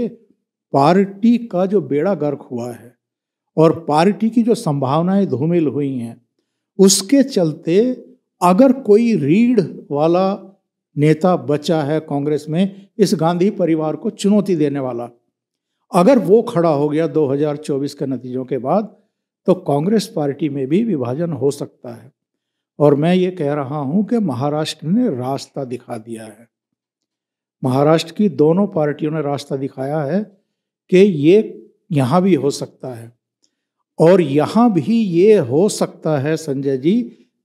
पार्टी का जो बेड़ा गर्क हुआ है और पार्टी की जो संभावनाएं धूमिल हुई हैं उसके चलते अगर कोई रीढ़ वाला नेता बचा है कांग्रेस में इस गांधी परिवार को चुनौती देने वाला अगर वो खड़ा हो गया 2024 के नतीजों के बाद तो कांग्रेस पार्टी में भी विभाजन हो सकता है और मैं ये कह रहा हूं कि महाराष्ट्र ने रास्ता दिखा दिया है महाराष्ट्र की दोनों पार्टियों ने रास्ता दिखाया है कि ये यहाँ भी हो सकता है और यहाँ भी ये हो सकता है संजय जी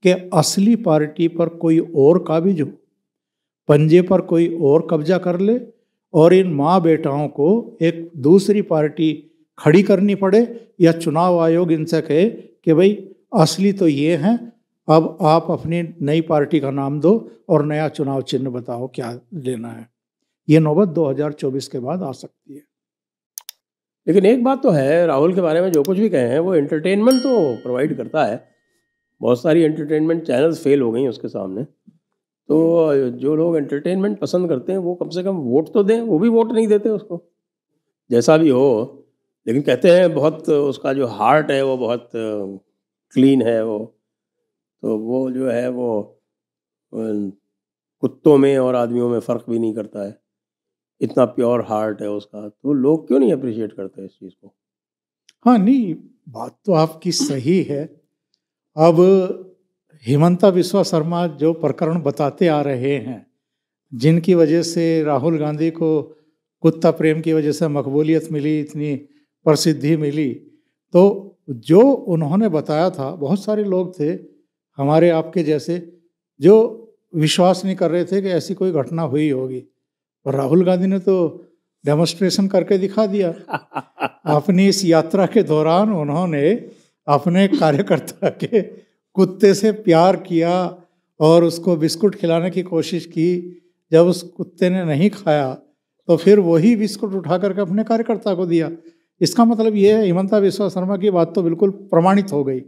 कि असली पार्टी पर कोई और काबिज हो पंजे पर कोई और कब्जा कर ले और इन माँ बेटाओं को एक दूसरी पार्टी खड़ी करनी पड़े या चुनाव आयोग इनसे कहे कि भाई असली तो ये हैं अब आप अपनी नई पार्टी का नाम दो और नया चुनाव चिन्ह बताओ क्या लेना है ये नौबत 2024 के बाद आ सकती है लेकिन एक बात तो है राहुल के बारे में जो कुछ भी कहे हैं वो एंटरटेनमेंट तो प्रोवाइड करता है बहुत सारी एंटरटेनमेंट चैनल्स फेल हो गई हैं उसके सामने तो जो लोग एंटरटेनमेंट पसंद करते हैं वो कम से कम वोट तो दें वो भी वोट नहीं देते उसको जैसा भी हो लेकिन कहते हैं बहुत उसका जो हार्ट है वो बहुत क्लीन है वो तो वो जो है वो कुत्तों में और आदमियों में फ़र्क भी नहीं करता है इतना प्योर हार्ट है उसका तो लोग क्यों नहीं अप्रिशिएट करते इस चीज़ को हाँ नहीं बात तो आपकी सही है अब हेमंता विश्वा शर्मा जो प्रकरण बताते आ रहे हैं जिनकी वजह से राहुल गांधी को कुत्ता प्रेम की वजह से मकबूलियत मिली इतनी प्रसिद्धि मिली तो जो उन्होंने बताया था बहुत सारे लोग थे हमारे आपके जैसे जो विश्वास नहीं कर रहे थे कि ऐसी कोई घटना हुई होगी और राहुल गांधी ने तो डेमोस्ट्रेशन करके दिखा दिया अपनी इस यात्रा के दौरान उन्होंने अपने कार्यकर्ता के कुत्ते से प्यार किया और उसको बिस्कुट खिलाने की कोशिश की जब उस कुत्ते ने नहीं खाया तो फिर वही बिस्कुट उठा करके अपने कार्यकर्ता को दिया इसका मतलब ये है हिमंता विश्वा शर्मा की बात तो बिल्कुल प्रमाणित हो गई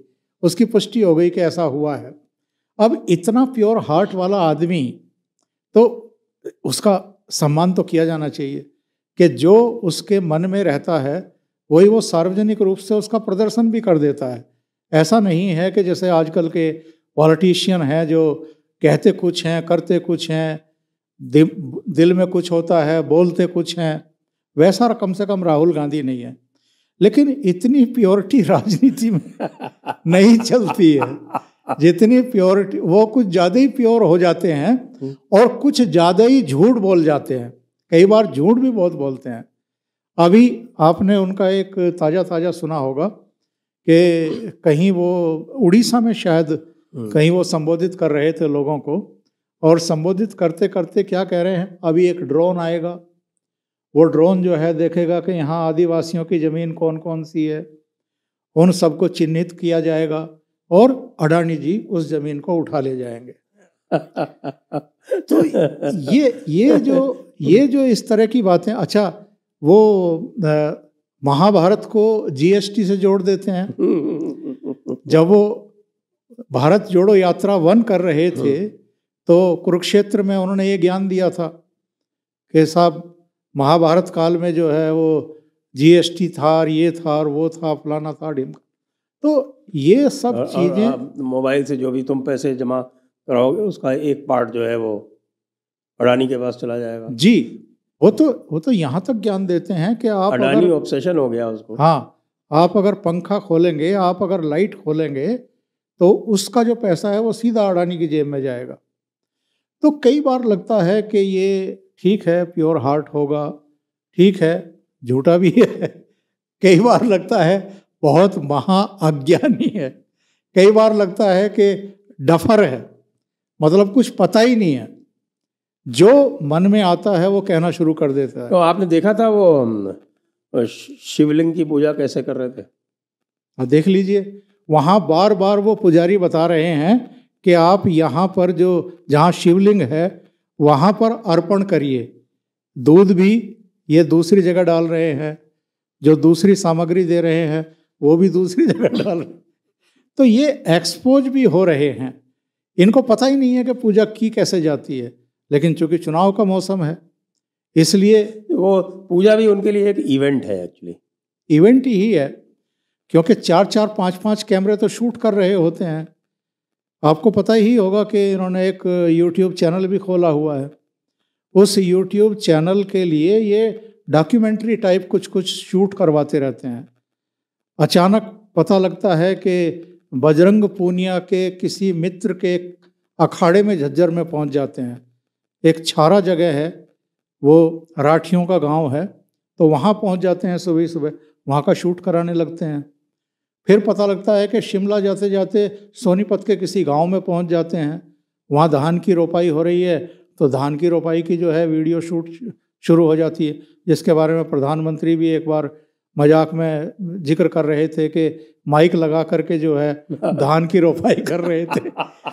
उसकी पुष्टि हो गई कि ऐसा हुआ है अब इतना प्योर हार्ट वाला आदमी तो उसका सम्मान तो किया जाना चाहिए कि जो उसके मन में रहता है वही वो सार्वजनिक रूप से उसका प्रदर्शन भी कर देता है ऐसा नहीं है कि जैसे आजकल के पॉलिटिशियन हैं जो कहते कुछ हैं करते कुछ हैं दिल में कुछ होता है बोलते कुछ हैं वैसा कम से कम राहुल गांधी नहीं है लेकिन इतनी प्योरिटी राजनीति में नहीं चलती है जितनी प्योरिटी वो कुछ ज़्यादा ही प्योर हो जाते हैं हम्म। और कुछ ज़्यादा ही झूठ बोल जाते हैं कई बार झूठ भी बहुत बोलते हैं अभी आपने उनका एक ताज़ा ताज़ा सुना होगा कि कहीं वो उड़ीसा में शायद हम्म। कहीं वो संबोधित कर रहे थे लोगों को और संबोधित करते करते क्या कह रहे हैं अभी एक ड्रोन आएगा वो ड्रोन जो है देखेगा कि यहाँ आदिवासियों की ज़मीन कौन कौन सी है उन सबको चिन्हित किया जाएगा और अडानी जी उस जमीन को उठा ले जाएंगे तो ये ये जो ये जो इस तरह की बातें अच्छा वो महाभारत को जीएसटी से जोड़ देते हैं जब वो भारत जोड़ो यात्रा वन कर रहे थे तो कुरुक्षेत्र में उन्होंने ये ज्ञान दिया था कि साहब महाभारत काल में जो है वो जीएसटी था और ये था और वो था फलाना था ढिमका तो ये सब चीज़ें मोबाइल से जो भी तुम पैसे जमा कराओगे उसका एक पार्ट जो है वो अडानी के पास चला जाएगा जी वो तो वो तो यहाँ तक ज्ञान देते हैं कि आप अडानी ऑब्सेशन हो गया उसको हाँ आप अगर पंखा खोलेंगे आप अगर लाइट खोलेंगे तो उसका जो पैसा है वो सीधा अडानी की जेब में जाएगा तो कई बार लगता है कि ये ठीक है प्योर हार्ट होगा ठीक है झूठा भी है कई बार लगता है बहुत महाअज्ञानी है कई बार लगता है कि डफर है मतलब कुछ पता ही नहीं है जो मन में आता है वो कहना शुरू कर देता है तो आपने देखा था वो शिवलिंग की पूजा कैसे कर रहे थे हाँ, देख लीजिए वहाँ बार बार वो पुजारी बता रहे हैं कि आप यहाँ पर जो जहाँ शिवलिंग है वहाँ पर अर्पण करिए दूध भी ये दूसरी जगह डाल रहे हैं जो दूसरी सामग्री दे रहे हैं वो भी दूसरी जगह डाल रहे तो ये एक्सपोज भी हो रहे हैं इनको पता ही नहीं है कि पूजा की कैसे जाती है लेकिन चूंकि चुनाव का मौसम है इसलिए वो पूजा भी उनके लिए एक इवेंट है एक्चुअली इवेंट ही है क्योंकि चार चार पाँच पाँच कैमरे तो शूट कर रहे होते हैं आपको पता ही होगा कि इन्होंने एक यूट्यूब चैनल भी खोला हुआ है उस यूट्यूब चैनल के लिए ये डॉक्यूमेंट्री टाइप कुछ कुछ शूट करवाते रहते हैं अचानक पता लगता है कि बजरंग पूनिया के किसी मित्र के अखाड़े में झज्जर में पहुंच जाते हैं एक छारा जगह है वो राठियों का गांव है तो वहाँ पहुँच जाते हैं सुबह सुबह वहाँ का शूट कराने लगते हैं फिर पता लगता है कि शिमला जाते जाते सोनीपत के किसी गांव में पहुँच जाते हैं वहाँ धान की रोपाई हो रही है तो धान की रोपाई की जो है वीडियो शूट शुरू हो जाती है जिसके बारे में प्रधानमंत्री भी एक बार मजाक में जिक्र कर रहे थे कि माइक लगा करके जो है धान की रोपाई कर रहे थे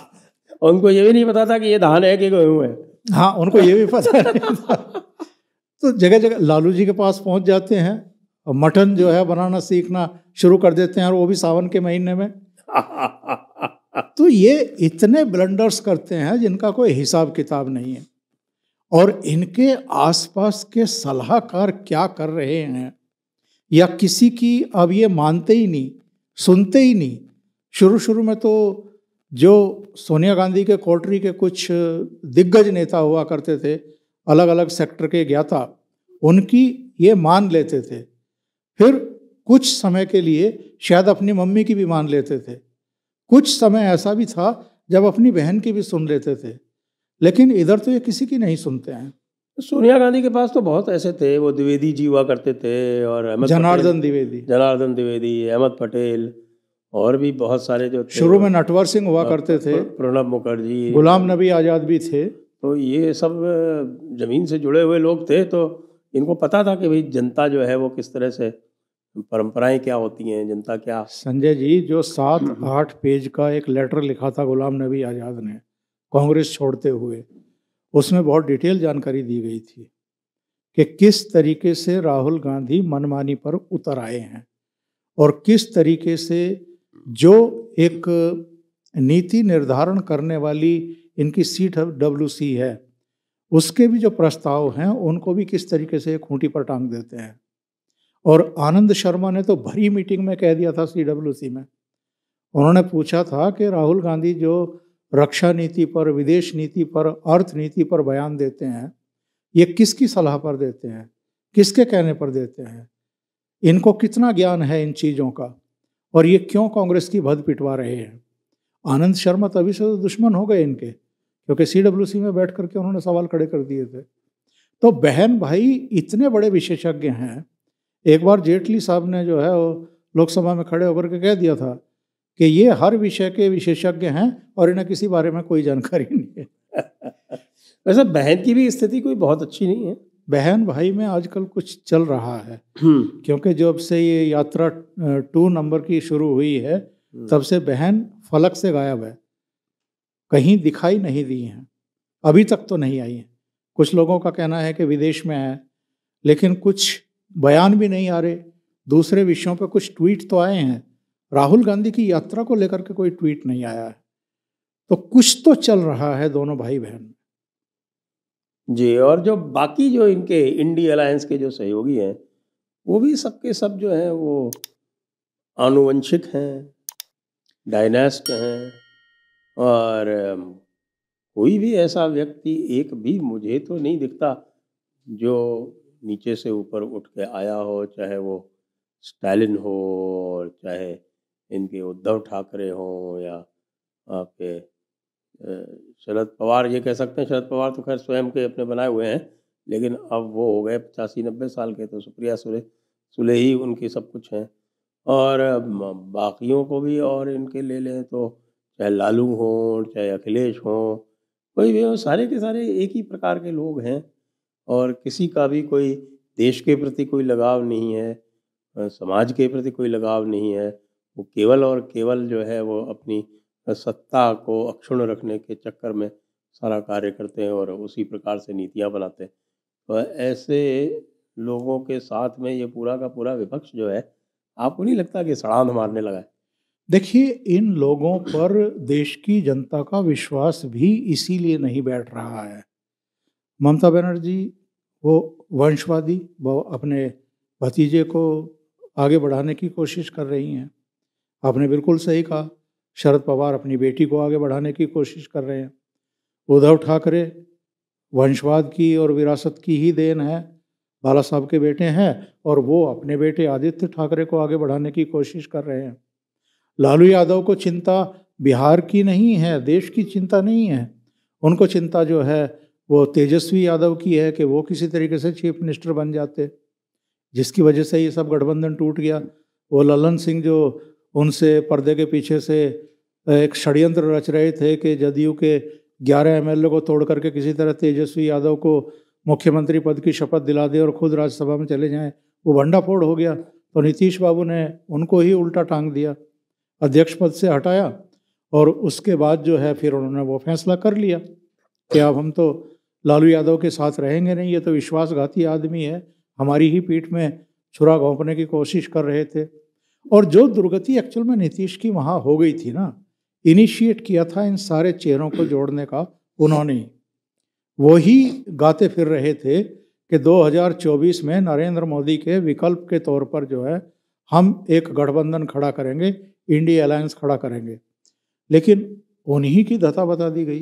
उनको ये भी नहीं पता था कि ये धान है कि गेहूँ है हाँ उनको ये भी पता नहीं था तो जगह जगह लालू जी के पास पहुंच जाते हैं और मटन जो है बनाना सीखना शुरू कर देते हैं और वो भी सावन के महीने में तो ये इतने ब्लंडर्स करते हैं जिनका कोई हिसाब किताब नहीं है और इनके आसपास के सलाहकार क्या कर रहे हैं या किसी की अब ये मानते ही नहीं सुनते ही नहीं शुरू शुरू में तो जो सोनिया गांधी के कोटरी के कुछ दिग्गज नेता हुआ करते थे अलग अलग सेक्टर के ज्ञाता उनकी ये मान लेते थे फिर कुछ समय के लिए शायद अपनी मम्मी की भी मान लेते थे कुछ समय ऐसा भी था जब अपनी बहन की भी सुन लेते थे लेकिन इधर तो ये किसी की नहीं सुनते हैं सोनिया गांधी के पास तो बहुत ऐसे थे वो द्विवेदी जी हुआ करते थे और जनार्दन द्विवेदी जनार्दन द्विवेदी अहमद पटेल और भी बहुत सारे जो शुरू में नटवर सिंह हुआ करते थे प्रणब मुखर्जी गुलाम नबी आज़ाद भी थे तो ये सब ज़मीन से जुड़े हुए लोग थे तो इनको पता था कि भाई जनता जो है वो किस तरह से परंपराएं क्या होती हैं जनता क्या संजय जी जो सात आठ पेज का एक लेटर लिखा था गुलाम नबी आज़ाद ने कांग्रेस छोड़ते हुए उसमें बहुत डिटेल जानकारी दी गई थी कि किस तरीके से राहुल गांधी मनमानी पर उतर आए हैं और किस तरीके से जो एक नीति निर्धारण करने वाली इनकी सीट डब्ल्यू सी है उसके भी जो प्रस्ताव हैं उनको भी किस तरीके से खूंटी पर टांग देते हैं और आनंद शर्मा ने तो भरी मीटिंग में कह दिया था सी डब्ल्यू सी में उन्होंने पूछा था कि राहुल गांधी जो रक्षा नीति पर विदेश नीति पर अर्थ नीति पर बयान देते हैं ये किसकी सलाह पर देते हैं किसके कहने पर देते हैं इनको कितना ज्ञान है इन चीज़ों का और ये क्यों कांग्रेस की भद पिटवा रहे हैं आनंद शर्मा तभी से तो दुश्मन हो गए इनके क्योंकि सी डब्ल्यू सी में बैठ करके उन्होंने सवाल खड़े कर दिए थे तो बहन भाई इतने बड़े विशेषज्ञ हैं एक बार जेटली साहब ने जो है वो लोकसभा में खड़े होकर के कह दिया था कि ये हर विषय के विशेषज्ञ हैं और इन्हें किसी बारे में कोई जानकारी नहीं है वैसे बहन की भी स्थिति कोई बहुत अच्छी नहीं है बहन भाई में आजकल कुछ चल रहा है हम्म। क्योंकि जब से ये यात्रा टू नंबर की शुरू हुई है हम्म। तब से बहन फलक से गायब है कहीं दिखाई नहीं दी हैं अभी तक तो नहीं आई हैं कुछ लोगों का कहना है कि विदेश में है लेकिन कुछ बयान भी नहीं आ रहे दूसरे विषयों पर कुछ ट्वीट तो आए हैं राहुल गांधी की यात्रा को लेकर के कोई ट्वीट नहीं आया है तो कुछ तो चल रहा है दोनों भाई बहन जी और जो बाकी जो इनके इंडी अलायंस के जो सहयोगी हैं वो भी सबके सब जो हैं वो आनुवंशिक हैं डायनेस्ट हैं और कोई भी ऐसा व्यक्ति एक भी मुझे तो नहीं दिखता जो नीचे से ऊपर उठ के आया हो चाहे वो स्टालिन हो और चाहे इनके उद्धव ठाकरे हों या आपके शरद पवार ये कह सकते हैं शरद पवार तो खैर स्वयं के अपने बनाए हुए हैं लेकिन अब वो हो गए पचासी नब्बे साल के तो सुप्रिया सुले सुले ही उनके सब कुछ हैं और बाकियों को भी और इनके ले लें तो चाहे लालू हों चाहे अखिलेश हों कोई भी हो सारे के सारे एक ही प्रकार के लोग हैं और किसी का भी कोई देश के प्रति कोई लगाव नहीं है समाज के प्रति कोई लगाव नहीं है वो केवल और केवल जो है वो अपनी सत्ता को अक्षुण रखने के चक्कर में सारा कार्य करते हैं और उसी प्रकार से नीतियाँ बनाते हैं तो ऐसे लोगों के साथ में ये पूरा का पूरा विपक्ष जो है आपको नहीं लगता कि सड़ांध मारने लगा है देखिए इन लोगों पर देश की जनता का विश्वास भी इसीलिए नहीं बैठ रहा है ममता बनर्जी वो वंशवादी वो अपने भतीजे को आगे बढ़ाने की कोशिश कर रही हैं आपने बिल्कुल सही कहा शरद पवार अपनी बेटी को आगे बढ़ाने की कोशिश कर रहे हैं उद्धव ठाकरे वंशवाद की और विरासत की ही देन है बाला साहब के बेटे हैं और वो अपने बेटे आदित्य ठाकरे को आगे बढ़ाने की कोशिश कर रहे हैं लालू यादव को चिंता बिहार की नहीं है देश की चिंता नहीं है उनको चिंता जो है वो तेजस्वी यादव की है कि वो किसी तरीके से चीफ मिनिस्टर बन जाते जिसकी वजह से ये सब गठबंधन टूट गया वो ललन सिंह जो उनसे पर्दे के पीछे से एक षडयंत्र रच रहे थे कि जदयू के ग्यारह एम को तोड़ करके किसी तरह तेजस्वी यादव को मुख्यमंत्री पद की शपथ दिला दे और खुद राज्यसभा में चले जाएं वो भंडाफोड़ हो गया तो नीतीश बाबू ने उनको ही उल्टा टांग दिया अध्यक्ष पद से हटाया और उसके बाद जो है फिर उन्होंने वो फैसला कर लिया कि अब हम तो लालू यादव के साथ रहेंगे नहीं ये तो विश्वासघाती आदमी है हमारी ही पीठ में छुरा घोंपने की कोशिश कर रहे थे और जो दुर्गति एक्चुअल में नीतीश की वहाँ हो गई थी ना इनिशिएट किया था इन सारे चेहरों को जोड़ने का उन्होंने वही गाते फिर रहे थे कि 2024 में नरेंद्र मोदी के विकल्प के तौर पर जो है हम एक गठबंधन खड़ा करेंगे इंडिया अलायंस खड़ा करेंगे लेकिन उन्हीं की धता बता दी गई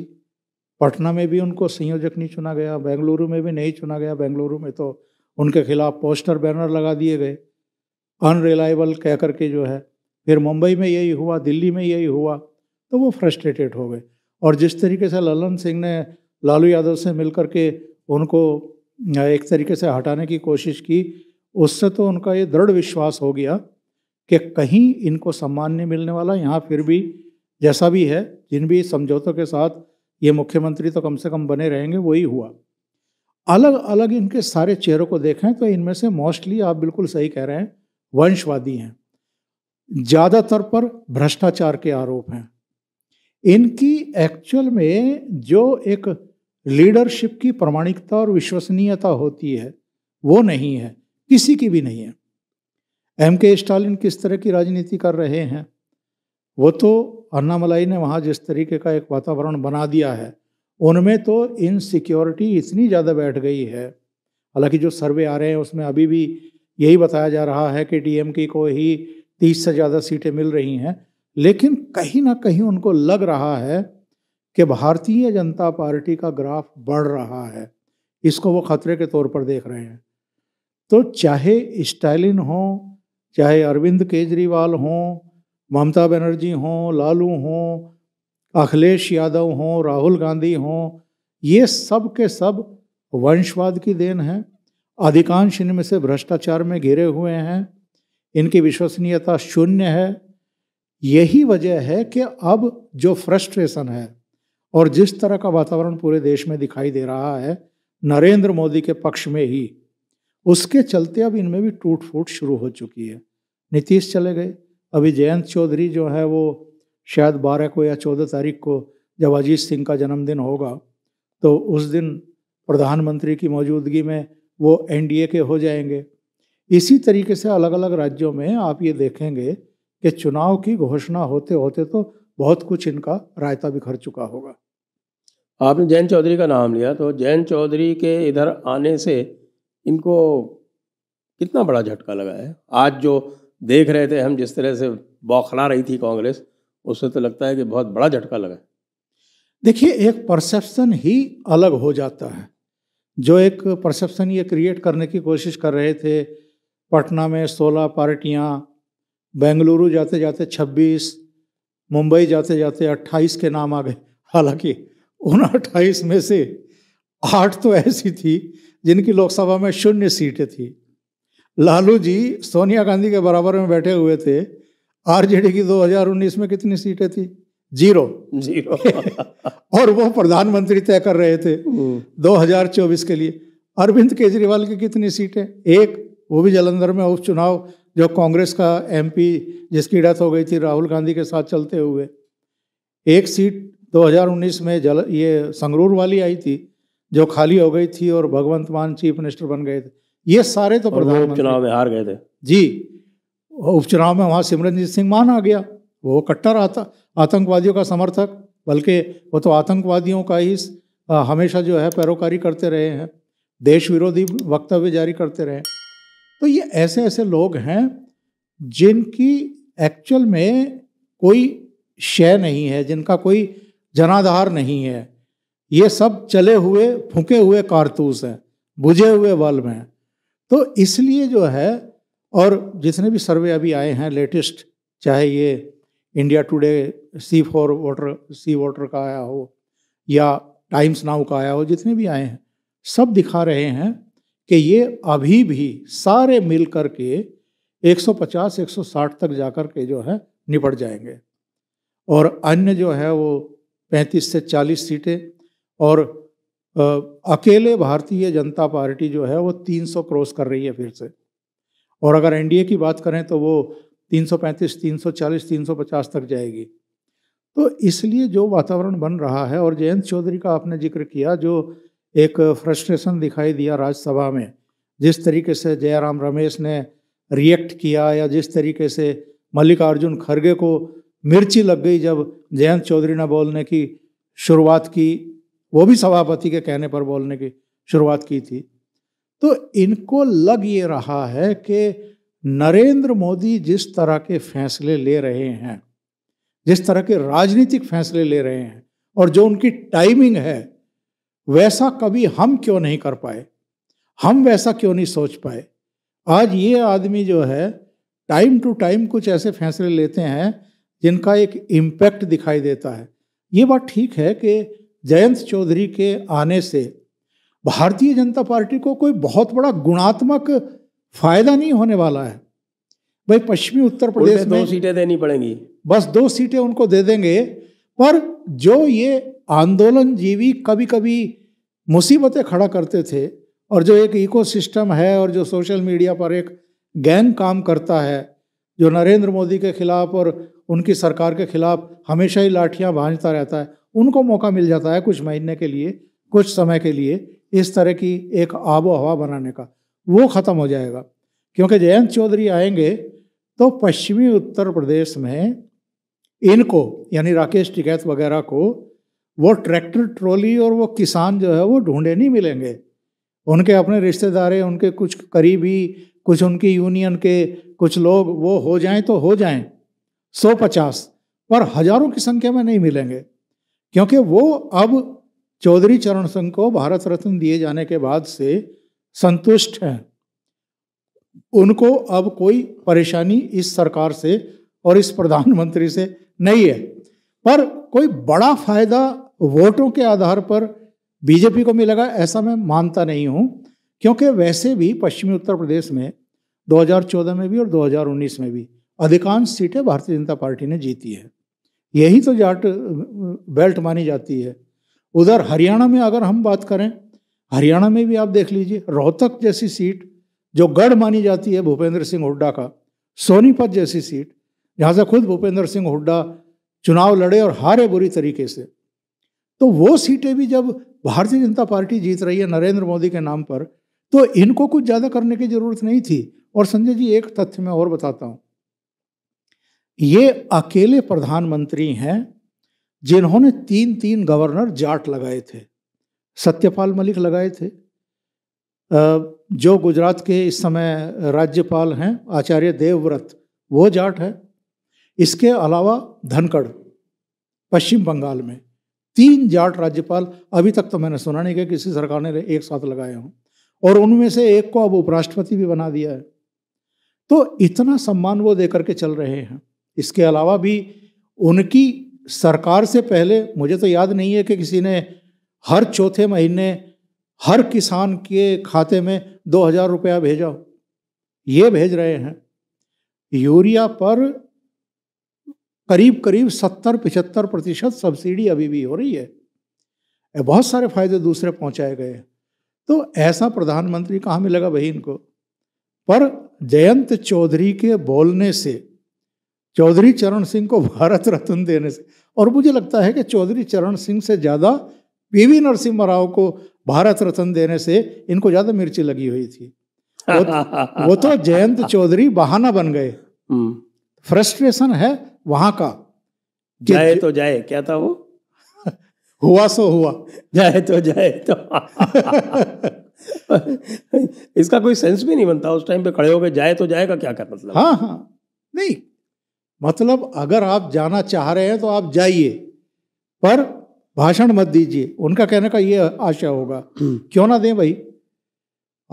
पटना में भी उनको संयोजक नहीं चुना गया बेंगलुरु में भी नहीं चुना गया बेंगलुरु में तो उनके खिलाफ पोस्टर बैनर लगा दिए गए अनरिलायबल कह करके जो है फिर मुंबई में यही हुआ दिल्ली में यही हुआ तो वो फ्रस्ट्रेटेड हो गए और जिस तरीके से ललन सिंह ने लालू यादव से मिल के उनको एक तरीके से हटाने की कोशिश की उससे तो उनका ये दृढ़ विश्वास हो गया कि कहीं इनको सम्मान नहीं मिलने वाला यहाँ फिर भी जैसा भी है जिन भी समझौतों के साथ ये मुख्यमंत्री तो कम से कम बने रहेंगे वही हुआ अलग अलग इनके सारे चेहरों को देखें तो इनमें से मोस्टली आप बिल्कुल सही कह रहे हैं वंशवादी हैं ज़्यादातर पर भ्रष्टाचार के आरोप हैं इनकी एक्चुअल में जो एक लीडरशिप की प्रमाणिकता और विश्वसनीयता होती है वो नहीं है किसी की भी नहीं है एम के स्टालिन किस तरह की राजनीति कर रहे हैं वो तो अन्नामलाई ने वहाँ जिस तरीके का एक वातावरण बना दिया है उनमें तो इनसिक्योरिटी इतनी ज़्यादा बैठ गई है हालांकि जो सर्वे आ रहे हैं उसमें अभी भी यही बताया जा रहा है कि की को ही तीस से ज़्यादा सीटें मिल रही हैं लेकिन कहीं ना कहीं उनको लग रहा है कि भारतीय जनता पार्टी का ग्राफ बढ़ रहा है इसको वो खतरे के तौर पर देख रहे हैं तो चाहे स्टालिन हो चाहे अरविंद केजरीवाल हों ममता बनर्जी हों लालू हों अखिलेश यादव हों राहुल गांधी हों ये सब के सब वंशवाद की देन है अधिकांश इनमें से भ्रष्टाचार में घिरे हुए हैं इनकी विश्वसनीयता शून्य है यही वजह है कि अब जो फ्रस्ट्रेशन है और जिस तरह का वातावरण पूरे देश में दिखाई दे रहा है नरेंद्र मोदी के पक्ष में ही उसके चलते अब इनमें भी टूट फूट शुरू हो चुकी है नीतीश चले गए अभी जयंत चौधरी जो है वो शायद बारह को या चौदह तारीख को जब अजीत सिंह का जन्मदिन होगा तो उस दिन प्रधानमंत्री की मौजूदगी में वो एनडीए के हो जाएंगे इसी तरीके से अलग अलग राज्यों में आप ये देखेंगे कि चुनाव की घोषणा होते होते तो बहुत कुछ इनका रायता बिखर चुका होगा आपने जैन चौधरी का नाम लिया तो जैन चौधरी के इधर आने से इनको कितना बड़ा झटका लगा है आज जो देख रहे थे हम जिस तरह से बौखला रही थी कांग्रेस उससे तो लगता है कि बहुत बड़ा झटका लगा देखिए एक परसेप्शन ही अलग हो जाता है जो एक परसेप्शन ये क्रिएट करने की कोशिश कर रहे थे पटना में सोलह पार्टियाँ बेंगलुरु जाते जाते छब्बीस मुंबई जाते जाते अट्ठाईस के नाम आ गए हालांकि उन अट्ठाईस में से आठ तो ऐसी थी जिनकी लोकसभा में शून्य सीटें थी लालू जी सोनिया गांधी के बराबर में बैठे हुए थे आरजेडी की 2019 में कितनी सीटें थी जीरो जीरो और वो प्रधानमंत्री तय कर रहे थे 2024 हम्म। के लिए अरविंद केजरीवाल की कितनी सीटें एक वो भी जलंधर में उपचुनाव जो कांग्रेस का एमपी जिसकी डेथ हो गई थी राहुल गांधी के साथ चलते हुए एक सीट 2019 में जल ये संगरूर वाली आई थी जो खाली हो गई थी और भगवंत मान चीफ मिनिस्टर बन गए थे ये सारे तो प्रधानमंत्री उपचुनाव में हार गए थे जी उपचुनाव में वहाँ सिमरनजीत सिंह मान आ गया वो कट्टर आत, आतंकवादियों का समर्थक बल्कि वो तो आतंकवादियों का ही हमेशा जो है पैरोकारी करते रहे हैं देश विरोधी वक्तव्य जारी करते रहे तो ये ऐसे ऐसे लोग हैं जिनकी एक्चुअल में कोई शय नहीं है जिनका कोई जनाधार नहीं है ये सब चले हुए फूके हुए कारतूस हैं बुझे हुए बल्ब हैं तो इसलिए जो है और जितने भी सर्वे अभी आए हैं लेटेस्ट चाहे ये India Today C for voter C voter का आया हो या टाइम्स नाउ का आया हो जितने भी आए हैं सब दिखा रहे हैं कि ये अभी भी सारे मिल कर के 150 160 तक जाकर के जो है निपट जाएंगे और अन्य जो है वो 35 से 40 सीटें और आ, अकेले भारतीय जनता पार्टी जो है वो 300 क्रॉस कर रही है फिर से और अगर एनडीए की बात करें तो वो 335, 340, 350 तक जाएगी तो इसलिए जो वातावरण बन रहा है और जयंत चौधरी का आपने जिक्र किया जो एक फ्रस्ट्रेशन दिखाई दिया राज्यसभा में जिस तरीके से जयराम रमेश ने रिएक्ट किया या जिस तरीके से मल्लिकार्जुन खड़गे को मिर्ची लग गई जब जयंत चौधरी ने बोलने की शुरुआत की वो भी सभापति के कहने पर बोलने की शुरुआत की थी तो इनको लग ये रहा है कि नरेंद्र मोदी जिस तरह के फैसले ले रहे हैं जिस तरह के राजनीतिक फैसले ले रहे हैं और जो उनकी टाइमिंग है वैसा कभी हम क्यों नहीं कर पाए हम वैसा क्यों नहीं सोच पाए आज ये आदमी जो है टाइम टू टाइम कुछ ऐसे फैसले लेते हैं जिनका एक इम्पैक्ट दिखाई देता है ये बात ठीक है कि जयंत चौधरी के आने से भारतीय जनता पार्टी को कोई बहुत बड़ा गुणात्मक फायदा नहीं होने वाला है भाई पश्चिमी उत्तर प्रदेश में दो सीटें देनी पड़ेंगी बस दो सीटें उनको दे देंगे पर जो ये आंदोलन जीवी कभी कभी मुसीबतें खड़ा करते थे और जो एक इकोसिस्टम है और जो सोशल मीडिया पर एक गैंग काम करता है जो नरेंद्र मोदी के खिलाफ और उनकी सरकार के खिलाफ हमेशा ही लाठियां भांजता रहता है उनको मौका मिल जाता है कुछ महीने के लिए कुछ समय के लिए इस तरह की एक आबो हवा बनाने का वो ख़त्म हो जाएगा क्योंकि जयंत चौधरी आएंगे तो पश्चिमी उत्तर प्रदेश में इनको यानी राकेश टिकैत वगैरह को वो ट्रैक्टर ट्रॉली और वो किसान जो है वो ढूंढे नहीं मिलेंगे उनके अपने रिश्तेदारे उनके कुछ करीबी कुछ उनकी यूनियन के कुछ लोग वो हो जाएं तो हो जाएं सौ पचास पर हजारों की संख्या में नहीं मिलेंगे क्योंकि वो अब चौधरी चरण सिंह को भारत रत्न दिए जाने के बाद से संतुष्ट हैं उनको अब कोई परेशानी इस सरकार से और इस प्रधानमंत्री से नहीं है पर कोई बड़ा फायदा वोटों के आधार पर बीजेपी को मिलेगा ऐसा मैं मानता नहीं हूं क्योंकि वैसे भी पश्चिमी उत्तर प्रदेश में 2014 में भी और 2019 में भी अधिकांश सीटें भारतीय जनता पार्टी ने जीती है यही तो जाट बेल्ट मानी जाती है उधर हरियाणा में अगर हम बात करें हरियाणा में भी आप देख लीजिए रोहतक जैसी सीट जो गढ़ मानी जाती है भूपेंद्र सिंह हुड्डा का सोनीपत जैसी सीट जहाँ से खुद भूपेंद्र सिंह हुड्डा चुनाव लड़े और हारे बुरी तरीके से तो वो सीटें भी जब भारतीय जनता पार्टी जीत रही है नरेंद्र मोदी के नाम पर तो इनको कुछ ज़्यादा करने की ज़रूरत नहीं थी और संजय जी एक तथ्य मैं और बताता हूँ ये अकेले प्रधानमंत्री हैं जिन्होंने तीन तीन गवर्नर जाट लगाए थे सत्यपाल मलिक लगाए थे जो गुजरात के इस समय राज्यपाल हैं आचार्य देवव्रत वो जाट है इसके अलावा धनखड़ पश्चिम बंगाल में तीन जाट राज्यपाल अभी तक तो मैंने सुना नहीं कि किसी सरकार ने एक साथ लगाए हों और उनमें से एक को अब उपराष्ट्रपति भी बना दिया है तो इतना सम्मान वो दे करके चल रहे हैं इसके अलावा भी उनकी सरकार से पहले मुझे तो याद नहीं है कि किसी ने हर चौथे महीने हर किसान के खाते में दो हजार रुपया भेजो ये भेज रहे हैं यूरिया पर करीब करीब सत्तर पिछहत्तर प्रतिशत सब्सिडी अभी भी हो रही है बहुत सारे फायदे दूसरे पहुंचाए गए तो ऐसा प्रधानमंत्री कहाँ मिलेगा भाई इनको पर जयंत चौधरी के बोलने से चौधरी चरण सिंह को भारत रत्न देने से और मुझे लगता है कि चौधरी चरण सिंह से ज़्यादा वी नरसिम्हा राव को भारत रत्न देने से इनको ज्यादा मिर्ची लगी हुई थी वो, तो- वो तो जयंत चौधरी बहाना बन गए हम्म। फ्रस्ट्रेशन है वहां का जाए तो जाए क्या था वो हुआ सो हुआ जाए तो जाए तो इसका कोई सेंस भी नहीं बनता उस टाइम पे खड़े हो गए जाए तो जाएगा क्या कर मतलब हाँ हाँ नहीं मतलब अगर आप जाना चाह रहे हैं तो आप जाइए पर भाषण मत दीजिए उनका कहने का ये आशय होगा क्यों ना दें भाई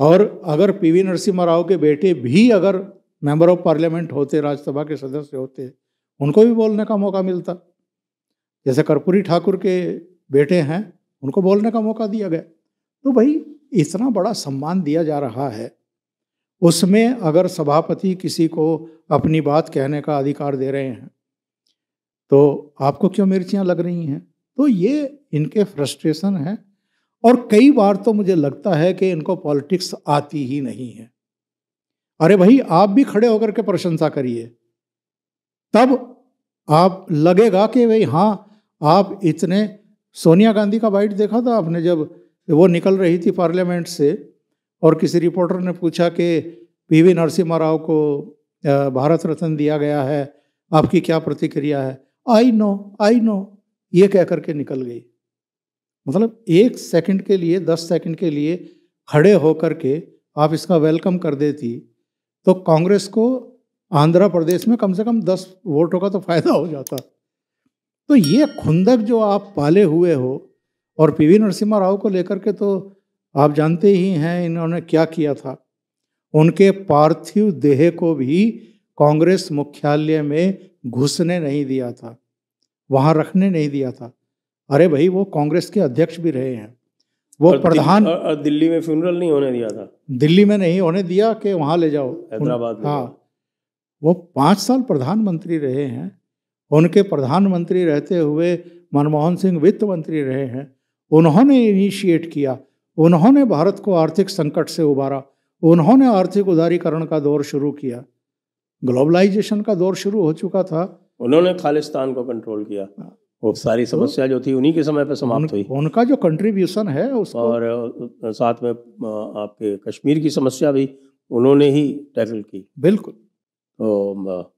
और अगर पीवी नरसिम्हा राव के बेटे भी अगर मेंबर ऑफ पार्लियामेंट होते राज्यसभा के सदस्य होते उनको भी बोलने का मौका मिलता जैसे कर्पूरी ठाकुर के बेटे हैं उनको बोलने का मौका दिया गया तो भाई इतना बड़ा सम्मान दिया जा रहा है उसमें अगर सभापति किसी को अपनी बात कहने का अधिकार दे रहे हैं तो आपको क्यों मिर्चियाँ लग रही हैं तो ये इनके फ्रस्ट्रेशन है और कई बार तो मुझे लगता है कि इनको पॉलिटिक्स आती ही नहीं है अरे भाई आप भी खड़े होकर के प्रशंसा करिए तब आप लगेगा कि भाई हाँ आप इतने सोनिया गांधी का बाइट देखा था आपने जब वो निकल रही थी पार्लियामेंट से और किसी रिपोर्टर ने पूछा कि पी वी नरसिम्हा राव को भारत रत्न दिया गया है आपकी क्या प्रतिक्रिया है आई नो आई नो ये कह करके निकल गई मतलब एक सेकंड के लिए दस सेकंड के लिए खड़े होकर के आप इसका वेलकम कर देती तो कांग्रेस को आंध्र प्रदेश में कम से कम दस वोटों का तो फायदा हो जाता तो ये खुंदक जो आप पाले हुए हो और पीवी नरसिम्हा राव को लेकर के तो आप जानते ही हैं इन्होंने क्या किया था उनके पार्थिव देह को भी कांग्रेस मुख्यालय में घुसने नहीं दिया था वहाँ रखने नहीं दिया था अरे भाई वो कांग्रेस के अध्यक्ष भी रहे हैं वो प्रधान और दिल्ली में फ्यूनरल नहीं होने दिया था दिल्ली में नहीं होने दिया कि वहाँ ले जाओ हैदराबाद हाँ वो पाँच साल प्रधानमंत्री रहे हैं उनके प्रधानमंत्री रहते हुए मनमोहन सिंह वित्त मंत्री रहे हैं उन्होंने इनिशिएट किया उन्होंने भारत को आर्थिक संकट से उबारा उन्होंने आर्थिक उदारीकरण का दौर शुरू किया ग्लोबलाइजेशन का दौर शुरू हो चुका था उन्होंने खालिस्तान को कंट्रोल किया हाँ। वो सारी तो समस्या जो थी उन्हीं के समय पर समाप्त हुई उनका जो कंट्रीब्यूशन है उसको और साथ में आपके कश्मीर की समस्या भी उन्होंने ही टैकल की बिल्कुल तो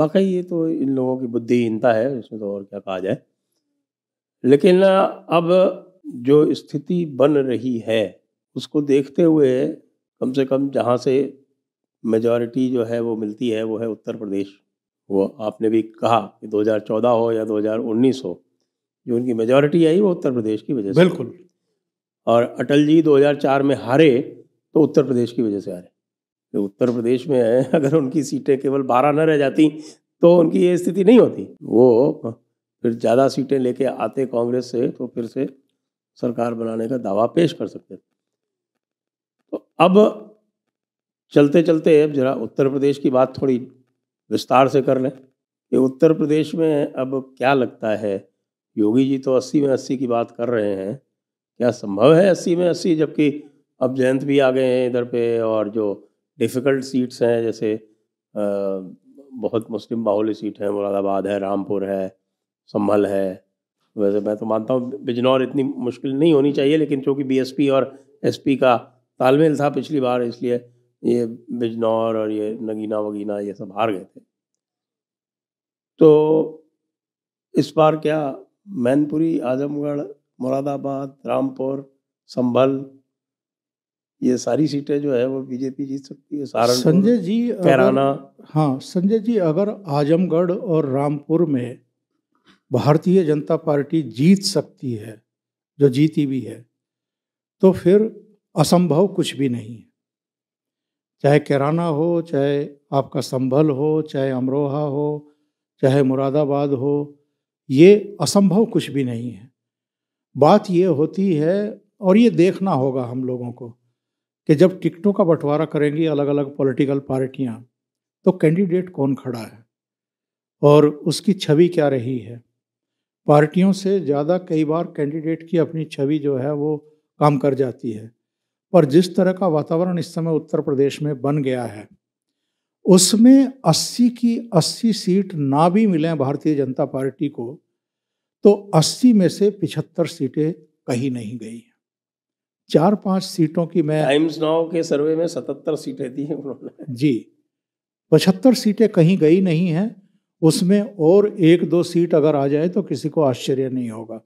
वाकई ये तो इन लोगों की बुद्धिहीनता है इसमें तो और क्या कहा जाए लेकिन अब जो स्थिति बन रही है उसको देखते हुए कम से कम जहाँ से मेजॉरिटी जो है वो मिलती है वो है उत्तर प्रदेश वो आपने भी कहा कि 2014 हो या 2019 हो जो उनकी मेजोरिटी आई वो उत्तर प्रदेश की वजह से बिल्कुल और अटल जी 2004 में हारे तो उत्तर प्रदेश की वजह से हारे तो उत्तर प्रदेश में अगर उनकी सीटें केवल बारह न रह जाती तो उनकी ये स्थिति नहीं होती वो फिर ज़्यादा सीटें लेके आते कांग्रेस से तो फिर से सरकार बनाने का दावा पेश कर सकते थे तो अब चलते चलते अब जरा उत्तर प्रदेश की बात थोड़ी विस्तार से कर लें कि उत्तर प्रदेश में अब क्या लगता है योगी जी तो अस्सी में अस्सी की बात कर रहे हैं क्या संभव है अस्सी में अस्सी जबकि अब जयंत भी आ गए हैं इधर पे और जो डिफ़िकल्ट सीट्स हैं जैसे आ, बहुत मुस्लिम बाहुल्य सीट है मुरादाबाद है रामपुर है संभल है वैसे मैं तो मानता हूँ बिजनौर इतनी मुश्किल नहीं होनी चाहिए लेकिन चूँकि बी और एस का तालमेल था पिछली बार इसलिए ये बिजनौर और ये नगीना वगीना ये सब हार गए थे तो इस बार क्या मैनपुरी आजमगढ़ मुरादाबाद रामपुर संभल ये सारी सीटें जो है वो बीजेपी जीत सकती है सारण संजय जी कैराना हाँ संजय जी अगर आजमगढ़ और रामपुर में भारतीय जनता पार्टी जीत सकती है जो जीती भी है तो फिर असंभव कुछ भी नहीं है चाहे किराना हो चाहे आपका संभल हो चाहे अमरोहा हो चाहे मुरादाबाद हो ये असंभव कुछ भी नहीं है बात ये होती है और ये देखना होगा हम लोगों को कि जब टिकटों का बंटवारा करेंगी अलग अलग पॉलिटिकल पार्टियाँ तो कैंडिडेट कौन खड़ा है और उसकी छवि क्या रही है पार्टियों से ज़्यादा कई बार कैंडिडेट की अपनी छवि जो है वो काम कर जाती है पर जिस तरह का वातावरण इस समय उत्तर प्रदेश में बन गया है उसमें 80 की 80 सीट ना भी मिले भारतीय जनता पार्टी को तो 80 में से 75 सीटें कहीं नहीं गई चार पांच सीटों की मैं टाइम्स नाउ के सर्वे में 77 सीटें दी हैं उन्होंने जी पचहत्तर सीटें कहीं गई नहीं है उसमें और एक दो सीट अगर आ जाए तो किसी को आश्चर्य नहीं होगा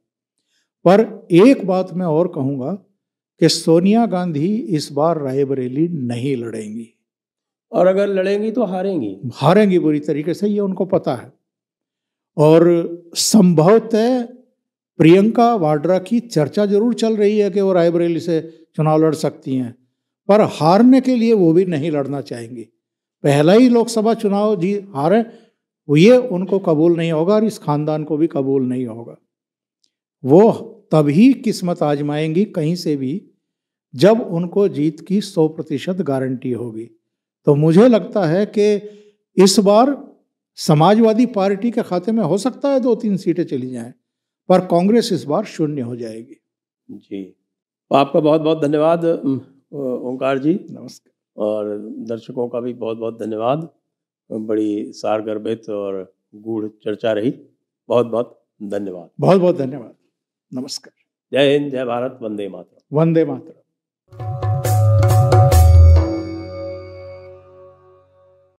पर एक बात मैं और कहूँगा कि सोनिया गांधी इस बार रायबरेली नहीं लड़ेंगी और अगर लड़ेंगी तो हारेंगी हारेंगी बुरी तरीके से ये उनको पता है और संभवतः प्रियंका वाड्रा की चर्चा जरूर चल रही है कि वो रायबरेली से चुनाव लड़ सकती हैं पर हारने के लिए वो भी नहीं लड़ना चाहेंगी पहला ही लोकसभा चुनाव जी हारे ये उनको कबूल नहीं होगा और इस खानदान को भी कबूल नहीं होगा वो तभी किस्मत आजमाएंगी कहीं से भी जब उनको जीत की सौ प्रतिशत गारंटी होगी तो मुझे लगता है कि इस बार समाजवादी पार्टी के खाते में हो सकता है दो तीन सीटें चली जाए पर कांग्रेस इस बार शून्य हो जाएगी जी तो आपका बहुत बहुत धन्यवाद ओंकार जी नमस्कार और दर्शकों का भी बहुत बहुत धन्यवाद बड़ी सारगर्भित और गूढ़ चर्चा रही बहुत बहुत धन्यवाद बहुत बहुत धन्यवाद नमस्कार जय हिंद जय भारत वंदे मातरम वंदे मातरम